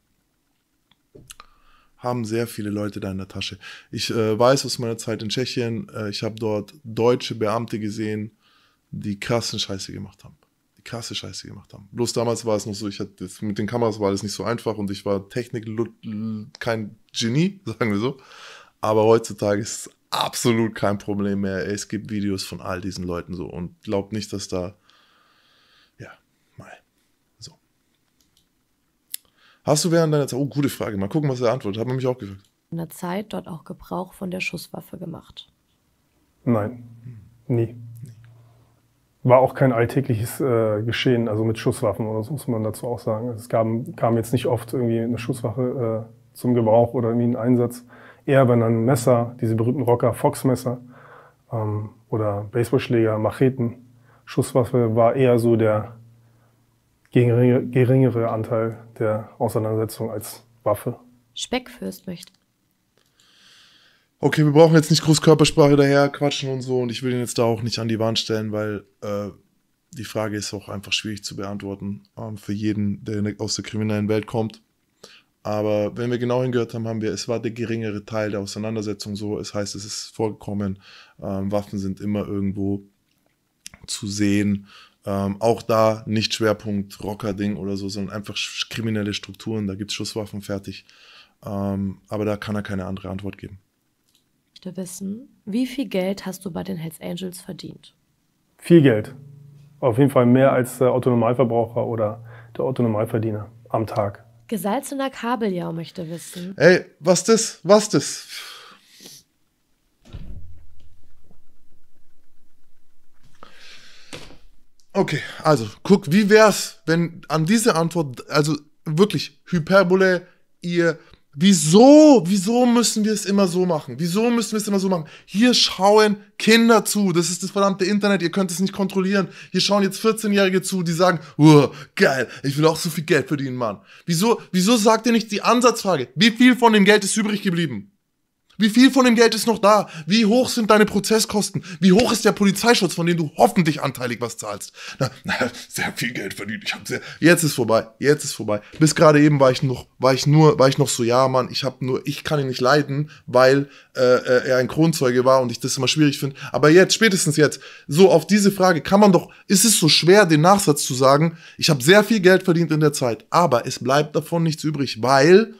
haben sehr viele Leute da in der Tasche. Ich äh, weiß aus meiner Zeit in Tschechien, äh, ich habe dort deutsche Beamte gesehen, die krassen Scheiße gemacht haben krasse Scheiße gemacht haben. Bloß damals war es noch so, ich hatte mit den Kameras war alles nicht so einfach und ich war Technik kein Genie, sagen wir so. Aber heutzutage ist es absolut kein Problem mehr. Es gibt Videos von all diesen Leuten so und glaubt nicht, dass da ja, mal so. Hast du während deiner Zeit, oh, gute Frage, mal gucken, was er antwortet. Hat man mich auch gefragt. In der Zeit dort auch Gebrauch von der Schusswaffe gemacht? Nein, nie war auch kein alltägliches äh, Geschehen, also mit Schusswaffen oder so muss man dazu auch sagen. Es kam, kam jetzt nicht oft irgendwie eine Schusswaffe äh, zum Gebrauch oder irgendwie ein Einsatz. Eher wenn dann Messer, diese berühmten Rocker, Foxmesser ähm, oder Baseballschläger, Macheten. Schusswaffe war eher so der geringere, geringere Anteil der Auseinandersetzung als Waffe. Speckfürst möchte okay, wir brauchen jetzt nicht groß Körpersprache daher quatschen und so und ich will ihn jetzt da auch nicht an die Wand stellen, weil äh, die Frage ist auch einfach schwierig zu beantworten ähm, für jeden, der aus der kriminellen Welt kommt. Aber wenn wir genau hingehört haben, haben wir, es war der geringere Teil der Auseinandersetzung so. Es heißt, es ist vorgekommen, ähm, Waffen sind immer irgendwo zu sehen. Ähm, auch da nicht Schwerpunkt Rocker-Ding oder so, sondern einfach kriminelle Strukturen. Da gibt es Schusswaffen fertig. Ähm, aber da kann er keine andere Antwort geben möchte wissen, wie viel Geld hast du bei den Hells Angels verdient? Viel Geld. Auf jeden Fall mehr als der Autonomalverbraucher oder der Autonomalverdiener am Tag. Gesalzener Kabeljau möchte wissen. Ey, was das? Was das? Okay, also guck, wie wär's, wenn an diese Antwort, also wirklich Hyperbole, ihr Wieso, wieso müssen wir es immer so machen? Wieso müssen wir es immer so machen? Hier schauen Kinder zu. Das ist das verdammte Internet. Ihr könnt es nicht kontrollieren. Hier schauen jetzt 14-Jährige zu, die sagen, oh, geil, ich will auch so viel Geld verdienen, Mann. Wieso, wieso sagt ihr nicht die Ansatzfrage? Wie viel von dem Geld ist übrig geblieben? Wie viel von dem Geld ist noch da? Wie hoch sind deine Prozesskosten? Wie hoch ist der Polizeischutz, von dem du hoffentlich anteilig was zahlst? Na, na sehr viel Geld verdient. Ich hab sehr. Jetzt ist vorbei. Jetzt ist vorbei. Bis gerade eben war ich noch, war ich nur, war ich noch so, ja, Mann, ich habe nur, ich kann ihn nicht leiden, weil äh, äh, er ein Kronzeuge war und ich das immer schwierig finde. Aber jetzt, spätestens jetzt, so auf diese Frage kann man doch. Ist es so schwer, den Nachsatz zu sagen? Ich habe sehr viel Geld verdient in der Zeit, aber es bleibt davon nichts übrig, weil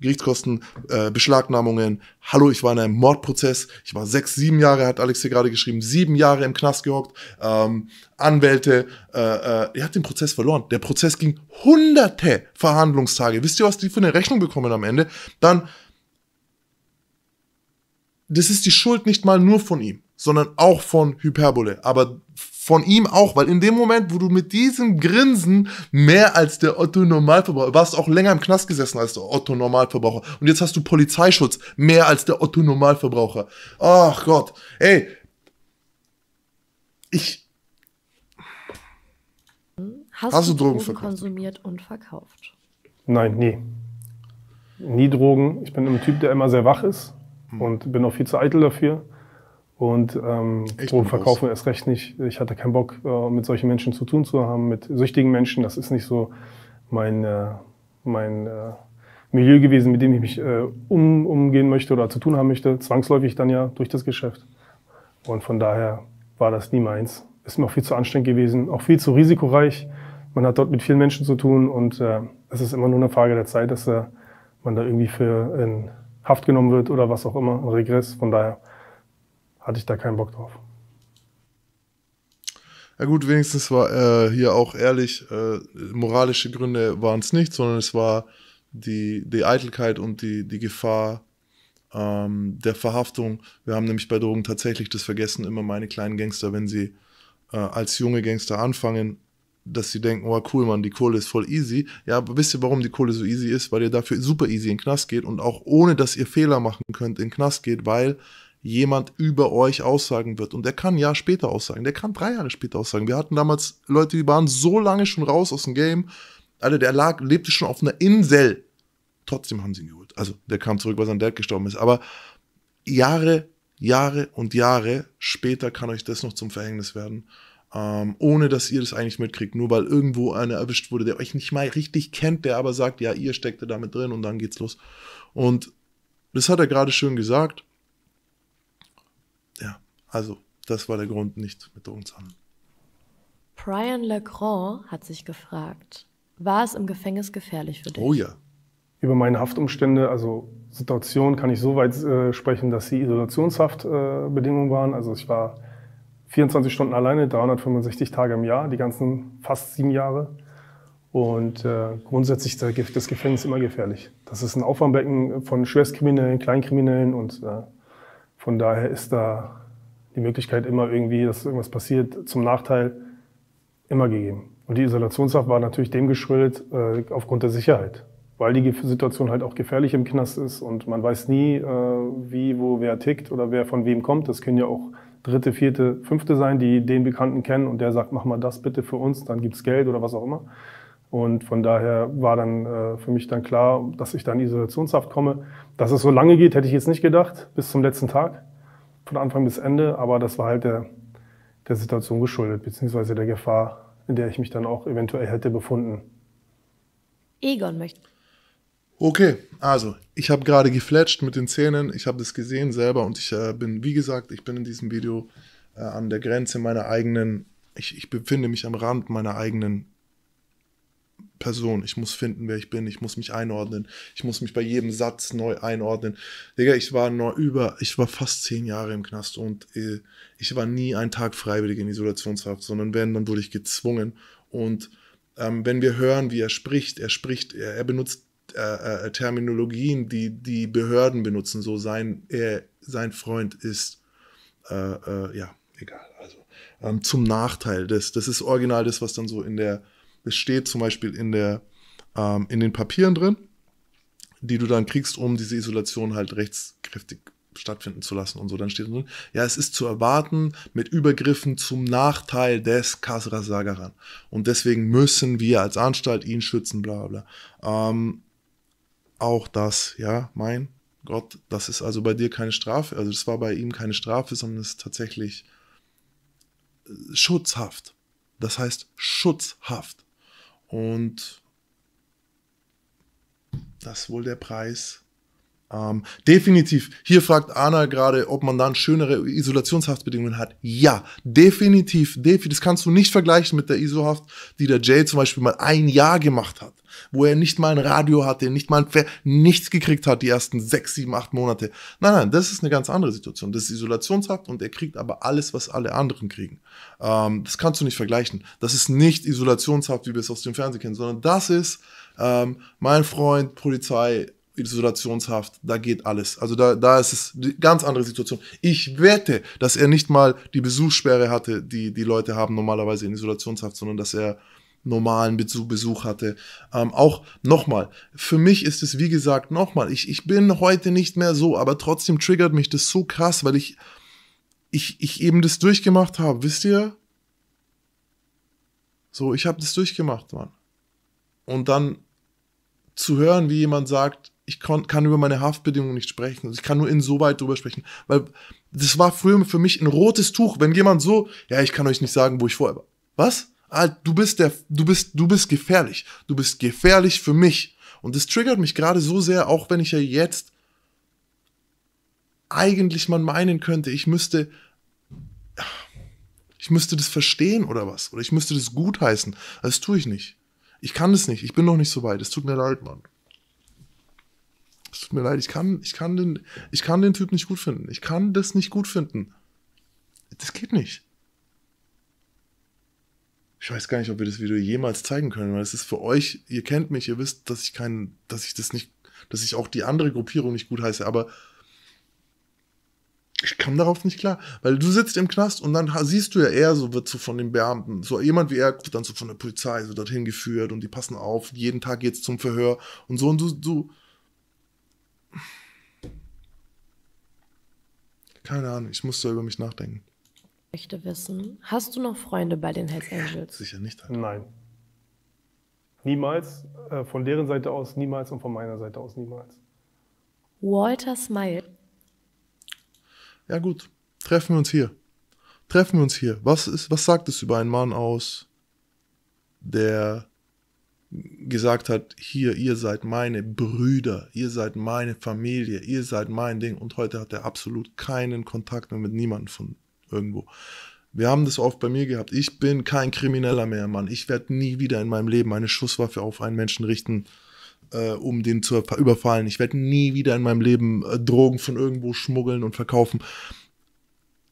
Gerichtskosten, äh, Beschlagnahmungen. Hallo, ich war in einem Mordprozess. Ich war sechs, sieben Jahre, hat Alex hier gerade geschrieben, sieben Jahre im Knast gehockt. Ähm, Anwälte, äh, äh, er hat den Prozess verloren. Der Prozess ging hunderte Verhandlungstage. Wisst ihr, was die für eine Rechnung bekommen am Ende? Dann, das ist die Schuld nicht mal nur von ihm, sondern auch von Hyperbole. Aber von ihm auch, weil in dem Moment, wo du mit diesem Grinsen mehr als der Otto Normalverbraucher, warst auch länger im Knast gesessen als der Otto Normalverbraucher und jetzt hast du Polizeischutz mehr als der Otto Normalverbraucher. Ach Gott, ey, ich hast, hast du, Drogen, Drogen konsumiert und verkauft? Nein, nie. Nie Drogen. Ich bin ein Typ, der immer sehr wach ist hm. und bin auch viel zu eitel dafür. Und ähm, so verkaufen erst recht nicht. Ich hatte keinen Bock, äh, mit solchen Menschen zu tun zu haben, mit süchtigen Menschen. Das ist nicht so mein, äh, mein äh, Milieu gewesen, mit dem ich mich äh, um, umgehen möchte oder zu tun haben möchte. Zwangsläufig dann ja durch das Geschäft. Und von daher war das nie meins. Ist mir auch viel zu anstrengend gewesen, auch viel zu risikoreich. Man hat dort mit vielen Menschen zu tun und äh, es ist immer nur eine Frage der Zeit, dass äh, man da irgendwie für in Haft genommen wird oder was auch immer, ein Regress. Von daher hatte ich da keinen Bock drauf. Ja gut, wenigstens war äh, hier auch ehrlich, äh, moralische Gründe waren es nicht, sondern es war die, die Eitelkeit und die, die Gefahr ähm, der Verhaftung. Wir haben nämlich bei Drogen tatsächlich das Vergessen, immer meine kleinen Gangster, wenn sie äh, als junge Gangster anfangen, dass sie denken, oh cool, Mann, die Kohle ist voll easy. Ja, aber wisst ihr, warum die Kohle so easy ist? Weil ihr dafür super easy in den Knast geht und auch ohne, dass ihr Fehler machen könnt, in den Knast geht, weil jemand über euch aussagen wird. Und der kann ein Jahr später aussagen, der kann drei Jahre später aussagen. Wir hatten damals Leute, die waren so lange schon raus aus dem Game. Alter, der lag, lebte schon auf einer Insel. Trotzdem haben sie ihn geholt. Also, der kam zurück, weil sein Dad gestorben ist. Aber Jahre, Jahre und Jahre später kann euch das noch zum Verhängnis werden. Ähm, ohne dass ihr das eigentlich mitkriegt, nur weil irgendwo einer erwischt wurde, der euch nicht mal richtig kennt, der aber sagt, ja, ihr steckt da mit drin und dann geht's los. Und das hat er gerade schön gesagt. Also, das war der Grund, nicht mit Drogen zu handeln. Brian Legrand hat sich gefragt, war es im Gefängnis gefährlich für dich? Oh ja. Über meine Haftumstände, also Situation, kann ich so weit äh, sprechen, dass sie Isolationshaftbedingungen äh, waren. Also ich war 24 Stunden alleine, 365 Tage im Jahr, die ganzen fast sieben Jahre. Und äh, grundsätzlich ist das Gefängnis immer gefährlich. Das ist ein Aufwandbecken von Schwerstkriminellen, Kleinkriminellen und äh, von daher ist da die Möglichkeit immer irgendwie, dass irgendwas passiert, zum Nachteil immer gegeben. Und die Isolationshaft war natürlich dem geschuldet, äh, aufgrund der Sicherheit. Weil die Situation halt auch gefährlich im Knast ist und man weiß nie, äh, wie, wo, wer tickt oder wer von wem kommt. Das können ja auch dritte, vierte, fünfte sein, die den Bekannten kennen und der sagt, mach mal das bitte für uns, dann gibt's Geld oder was auch immer. Und von daher war dann äh, für mich dann klar, dass ich dann in Isolationshaft komme. Dass es so lange geht, hätte ich jetzt nicht gedacht, bis zum letzten Tag von Anfang bis Ende, aber das war halt der, der Situation geschuldet, beziehungsweise der Gefahr, in der ich mich dann auch eventuell hätte befunden. Egon möchte. Okay, also ich habe gerade gefletscht mit den Zähnen, ich habe das gesehen selber und ich äh, bin, wie gesagt, ich bin in diesem Video äh, an der Grenze meiner eigenen, ich, ich, befinde mich am Rand meiner eigenen Person. Ich muss finden, wer ich bin. Ich muss mich einordnen. Ich muss mich bei jedem Satz neu einordnen. Digga, ich war nur über, ich war fast zehn Jahre im Knast und äh, ich war nie einen Tag freiwillig in Isolationshaft, sondern wenn, dann wurde ich gezwungen. Und ähm, wenn wir hören, wie er spricht, er spricht, er, er benutzt äh, äh, Terminologien, die die Behörden benutzen, so sein, er, sein Freund ist, äh, äh, ja, egal. Also ähm, zum Nachteil. Das, das ist original das, was dann so in der es steht zum Beispiel in, der, ähm, in den Papieren drin, die du dann kriegst, um diese Isolation halt rechtskräftig stattfinden zu lassen und so. Dann steht drin, ja, es ist zu erwarten mit Übergriffen zum Nachteil des Kasra Sagaran. Und deswegen müssen wir als Anstalt ihn schützen, bla bla. Ähm, auch das, ja, mein Gott, das ist also bei dir keine Strafe, also das war bei ihm keine Strafe, sondern es ist tatsächlich äh, schutzhaft. Das heißt schutzhaft. Und das ist wohl der Preis, ähm, definitiv. Hier fragt Anna gerade, ob man dann schönere Isolationshaftbedingungen hat. Ja, definitiv. Def das kannst du nicht vergleichen mit der ISO-Haft, die der Jay zum Beispiel mal ein Jahr gemacht hat, wo er nicht mal ein Radio hatte, nicht mal ein Pferd, nichts gekriegt hat die ersten sechs, sieben, acht Monate. Nein, nein, das ist eine ganz andere Situation. Das ist Isolationshaft und er kriegt aber alles, was alle anderen kriegen. Ähm, das kannst du nicht vergleichen. Das ist nicht Isolationshaft, wie wir es aus dem Fernsehen kennen, sondern das ist ähm, mein Freund, Polizei, Isolationshaft, da geht alles. Also da, da ist es eine ganz andere Situation. Ich wette, dass er nicht mal die Besuchssperre hatte, die die Leute haben normalerweise in Isolationshaft, sondern dass er normalen Besuch, Besuch hatte. Ähm, auch nochmal, für mich ist es, wie gesagt, nochmal, ich, ich bin heute nicht mehr so, aber trotzdem triggert mich das so krass, weil ich, ich, ich eben das durchgemacht habe, wisst ihr? So, ich habe das durchgemacht, Mann. Und dann zu hören, wie jemand sagt, ich kann über meine Haftbedingungen nicht sprechen. Also ich kann nur insoweit drüber sprechen. Weil das war früher für mich ein rotes Tuch, wenn jemand so, ja, ich kann euch nicht sagen, wo ich vorher war. Was? Ah, du bist der, du bist, du bist gefährlich. Du bist gefährlich für mich. Und das triggert mich gerade so sehr, auch wenn ich ja jetzt eigentlich man meinen könnte, ich müsste, ich müsste das verstehen oder was. Oder ich müsste das gutheißen. Das tue ich nicht. Ich kann das nicht. Ich bin noch nicht so weit. Es tut mir leid, Mann. Es tut mir leid, ich kann, ich, kann den, ich kann den Typ nicht gut finden. Ich kann das nicht gut finden. Das geht nicht. Ich weiß gar nicht, ob wir das Video jemals zeigen können, weil es ist für euch, ihr kennt mich, ihr wisst, dass ich keinen, dass ich das nicht, dass ich auch die andere Gruppierung nicht gut heiße, aber ich kam darauf nicht klar, weil du sitzt im Knast und dann siehst du ja eher so wird so von den Beamten, so jemand wie er wird dann so von der Polizei so dorthin geführt und die passen auf, jeden Tag geht's zum Verhör und so und du, du Keine Ahnung, ich muss da über mich nachdenken. Ich möchte wissen, hast du noch Freunde bei den Hells Angels? Sicher nicht. Halt. Nein. Niemals. Äh, von deren Seite aus niemals und von meiner Seite aus niemals. Walter Smile. Ja gut, treffen wir uns hier. Treffen wir uns hier. Was, ist, was sagt es über einen Mann aus, der gesagt hat, hier, ihr seid meine Brüder, ihr seid meine Familie, ihr seid mein Ding. Und heute hat er absolut keinen Kontakt mehr mit niemandem von irgendwo. Wir haben das oft bei mir gehabt. Ich bin kein Krimineller mehr, Mann. Ich werde nie wieder in meinem Leben eine Schusswaffe auf einen Menschen richten, äh, um den zu überfallen. Ich werde nie wieder in meinem Leben äh, Drogen von irgendwo schmuggeln und verkaufen.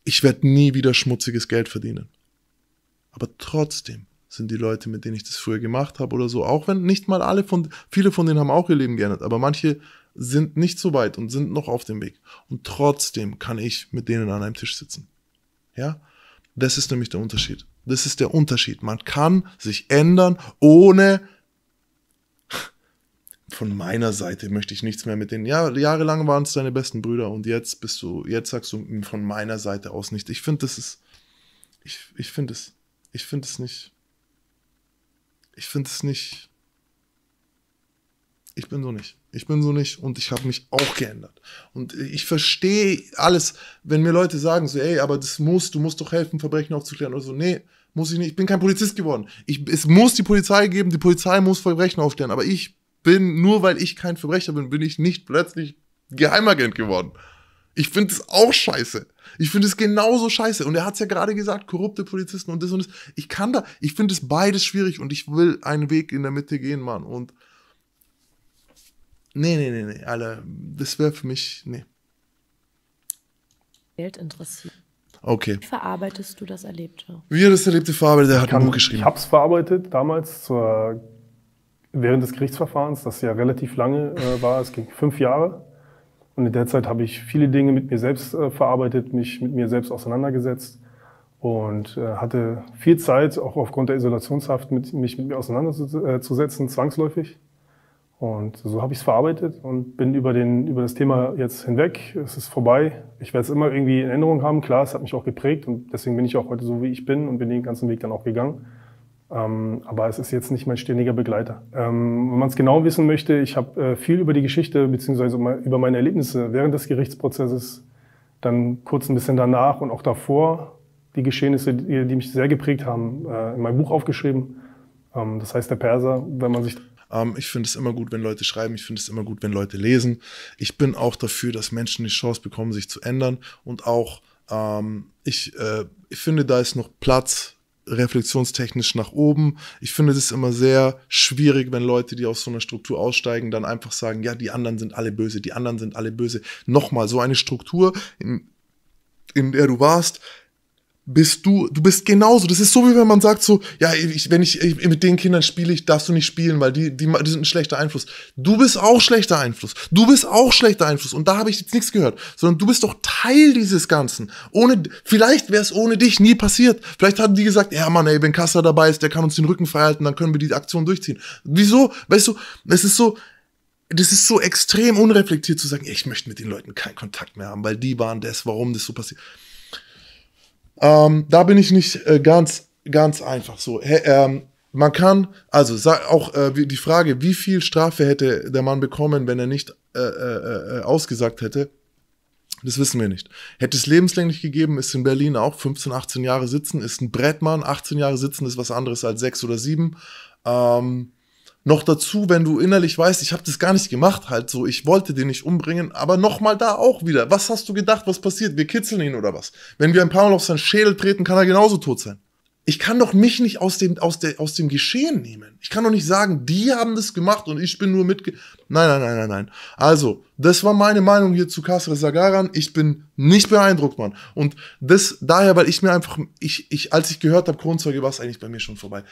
Ich werde nie wieder schmutziges Geld verdienen. Aber trotzdem sind die Leute, mit denen ich das früher gemacht habe oder so. Auch wenn nicht mal alle von, viele von denen haben auch ihr Leben geändert, aber manche sind nicht so weit und sind noch auf dem Weg. Und trotzdem kann ich mit denen an einem Tisch sitzen. Ja? Das ist nämlich der Unterschied. Das ist der Unterschied. Man kann sich ändern, ohne von meiner Seite möchte ich nichts mehr mit denen. Ja, jahrelang waren es deine besten Brüder und jetzt bist du, jetzt sagst du von meiner Seite aus nicht. Ich finde, das ist, ich, ich finde es, ich finde es nicht, ich finde es nicht. Ich bin so nicht. Ich bin so nicht und ich habe mich auch geändert. Und ich verstehe alles, wenn mir Leute sagen, so, ey, aber das muss, du musst doch helfen, Verbrechen aufzuklären oder so. Nee, muss ich nicht. Ich bin kein Polizist geworden. Ich, es muss die Polizei geben, die Polizei muss Verbrechen aufklären. Aber ich bin, nur weil ich kein Verbrecher bin, bin ich nicht plötzlich Geheimagent geworden. Ich finde es auch scheiße. Ich finde es genauso scheiße. Und er hat es ja gerade gesagt, korrupte Polizisten und das und das. Ich kann da, ich finde es beides schwierig und ich will einen Weg in der Mitte gehen, Mann. Und nee, nee, nee, nee, alle, das wäre für mich, nee. Geld interessiert. Okay. Wie verarbeitest du das Erlebte? Wie er das Erlebte verarbeitet, er hat kann, ein Buch geschrieben. Ich habe es verarbeitet damals zur, während des Gerichtsverfahrens, das ja relativ lange äh, war, es ging fünf Jahre. Und in der Zeit habe ich viele Dinge mit mir selbst äh, verarbeitet, mich mit mir selbst auseinandergesetzt und äh, hatte viel Zeit, auch aufgrund der Isolationshaft, mit, mich mit mir auseinanderzusetzen, äh, zwangsläufig. Und so habe ich es verarbeitet und bin über, den, über das Thema jetzt hinweg. Es ist vorbei. Ich werde es immer irgendwie in Erinnerung haben. Klar, es hat mich auch geprägt und deswegen bin ich auch heute so, wie ich bin und bin den ganzen Weg dann auch gegangen. Ähm, aber es ist jetzt nicht mein ständiger Begleiter. Ähm, wenn man es genau wissen möchte, ich habe äh, viel über die Geschichte bzw. über meine Erlebnisse während des Gerichtsprozesses, dann kurz ein bisschen danach und auch davor die Geschehnisse, die, die mich sehr geprägt haben, äh, in meinem Buch aufgeschrieben. Ähm, das heißt der Perser, wenn man sich ähm, ich finde es immer gut, wenn Leute schreiben. Ich finde es immer gut, wenn Leute lesen. Ich bin auch dafür, dass Menschen die Chance bekommen, sich zu ändern. Und auch, ähm, ich, äh, ich finde, da ist noch Platz reflexionstechnisch nach oben. Ich finde es immer sehr schwierig, wenn Leute, die aus so einer Struktur aussteigen, dann einfach sagen, ja, die anderen sind alle böse, die anderen sind alle böse. Nochmal, so eine Struktur, in, in der du warst, bist du, du bist genauso. Das ist so, wie wenn man sagt so, ja, ich, wenn ich, ich, mit den Kindern spiele, ich darfst du nicht spielen, weil die, die, die sind ein schlechter Einfluss. Du bist auch schlechter Einfluss. Du bist auch schlechter Einfluss. Und da habe ich jetzt nichts gehört, sondern du bist doch Teil dieses Ganzen. Ohne, vielleicht wäre es ohne dich nie passiert. Vielleicht haben die gesagt, ja Mann, ey, wenn Kassa dabei ist, der kann uns den Rücken frei halten, dann können wir die Aktion durchziehen. Wieso? Weißt du, es ist so, das ist so extrem unreflektiert zu sagen, ich möchte mit den Leuten keinen Kontakt mehr haben, weil die waren das, warum das so passiert. Ähm, da bin ich nicht äh, ganz, ganz einfach so. Hä, ähm, man kann, also auch äh, die Frage, wie viel Strafe hätte der Mann bekommen, wenn er nicht äh, äh, äh, ausgesagt hätte, das wissen wir nicht. Hätte es lebenslänglich gegeben, ist in Berlin auch 15, 18 Jahre sitzen, ist ein Brettmann, 18 Jahre sitzen ist was anderes als 6 oder 7. Ähm, noch dazu, wenn du innerlich weißt, ich habe das gar nicht gemacht, halt so, ich wollte den nicht umbringen, aber nochmal da auch wieder. Was hast du gedacht, was passiert? Wir kitzeln ihn oder was? Wenn wir ein paar Mal auf seinen Schädel treten, kann er genauso tot sein. Ich kann doch mich nicht aus dem, aus, der, aus dem Geschehen nehmen. Ich kann doch nicht sagen, die haben das gemacht und ich bin nur mitge. Nein, nein, nein, nein, nein. Also, das war meine Meinung hier zu Kasre Sagaran. Ich bin nicht beeindruckt, Mann. Und das daher, weil ich mir einfach, ich, ich, als ich gehört habe, Kronzeuge, war es eigentlich bei mir schon vorbei.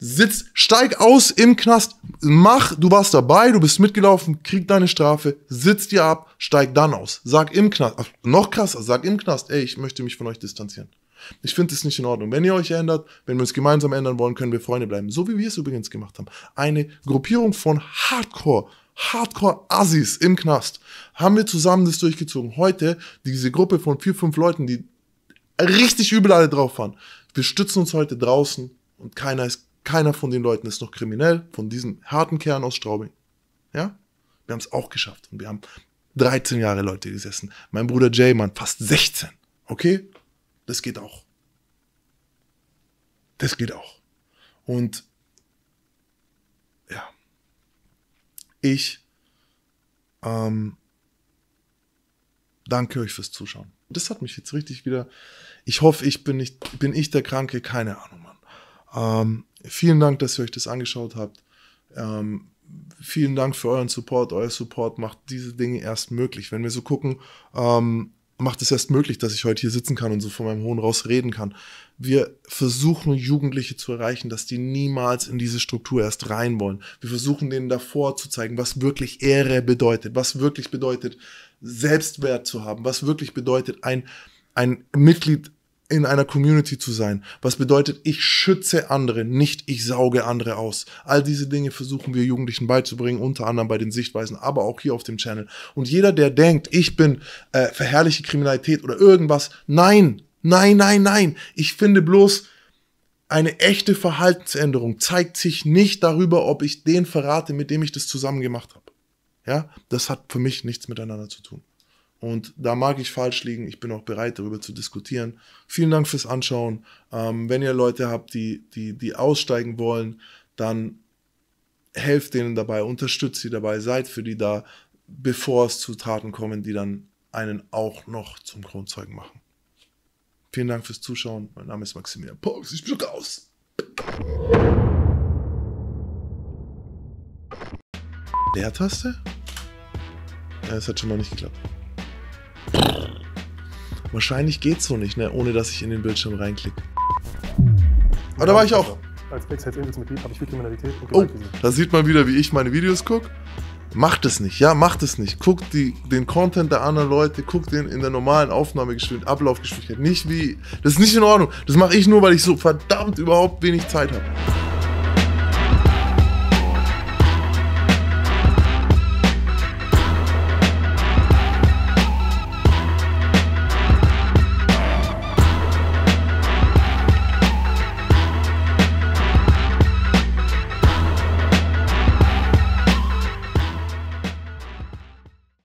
Sitz, steig aus im Knast, mach, du warst dabei, du bist mitgelaufen, krieg deine Strafe, sitz dir ab, steig dann aus. Sag im Knast, ach, noch krasser, sag im Knast, ey, ich möchte mich von euch distanzieren. Ich finde es nicht in Ordnung. Wenn ihr euch ändert, wenn wir uns gemeinsam ändern wollen, können wir Freunde bleiben. So wie wir es übrigens gemacht haben. Eine Gruppierung von Hardcore, Hardcore-Assis im Knast haben wir zusammen das durchgezogen. Heute, diese Gruppe von vier, fünf Leuten, die richtig übel alle drauf waren, wir stützen uns heute draußen und keiner ist keiner von den Leuten ist noch kriminell, von diesem harten Kern aus Straubing. Ja? Wir haben es auch geschafft. Und wir haben 13 Jahre Leute gesessen. Mein Bruder Jay, Mann, fast 16. Okay? Das geht auch. Das geht auch. Und ja, ich ähm, danke euch fürs Zuschauen. Das hat mich jetzt richtig wieder. Ich hoffe, ich bin nicht, bin ich der Kranke, keine Ahnung, Mann. Ähm, vielen Dank, dass ihr euch das angeschaut habt. Ähm, vielen Dank für euren Support. Euer Support macht diese Dinge erst möglich. Wenn wir so gucken, ähm, macht es erst möglich, dass ich heute hier sitzen kann und so von meinem Hohen raus reden kann. Wir versuchen Jugendliche zu erreichen, dass die niemals in diese Struktur erst rein wollen. Wir versuchen denen davor zu zeigen, was wirklich Ehre bedeutet, was wirklich bedeutet, Selbstwert zu haben, was wirklich bedeutet, ein, ein Mitglied in einer Community zu sein. Was bedeutet, ich schütze andere, nicht ich sauge andere aus. All diese Dinge versuchen wir Jugendlichen beizubringen, unter anderem bei den Sichtweisen, aber auch hier auf dem Channel. Und jeder, der denkt, ich bin äh, verherrliche Kriminalität oder irgendwas, nein, nein, nein, nein. Ich finde bloß, eine echte Verhaltensänderung zeigt sich nicht darüber, ob ich den verrate, mit dem ich das zusammen gemacht habe. Ja, das hat für mich nichts miteinander zu tun. Und da mag ich falsch liegen. Ich bin auch bereit, darüber zu diskutieren. Vielen Dank fürs Anschauen. Ähm, wenn ihr Leute habt, die, die, die aussteigen wollen, dann helft denen dabei, unterstützt sie dabei, seid für die da, bevor es zu Taten kommen, die dann einen auch noch zum Kronzeugen machen. Vielen Dank fürs Zuschauen. Mein Name ist Maximilian Pox. Ich bin aus. Leertaste? Ja, es hat schon mal nicht geklappt. Wahrscheinlich geht's so nicht, ne? ohne dass ich in den Bildschirm reinklicke. Aber da war ich auch. Also, als Ex-Heads-Angels-Mitglied habe ich viel Kriminalität und Oh, da sieht man wieder, wie ich meine Videos gucke. Macht es nicht, ja, macht es nicht. Guckt die, den Content der anderen Leute, guckt den in der normalen Aufnahmegeschwindigkeit, Ablaufgeschwindigkeit. Nicht wie. Das ist nicht in Ordnung. Das mache ich nur, weil ich so verdammt überhaupt wenig Zeit habe.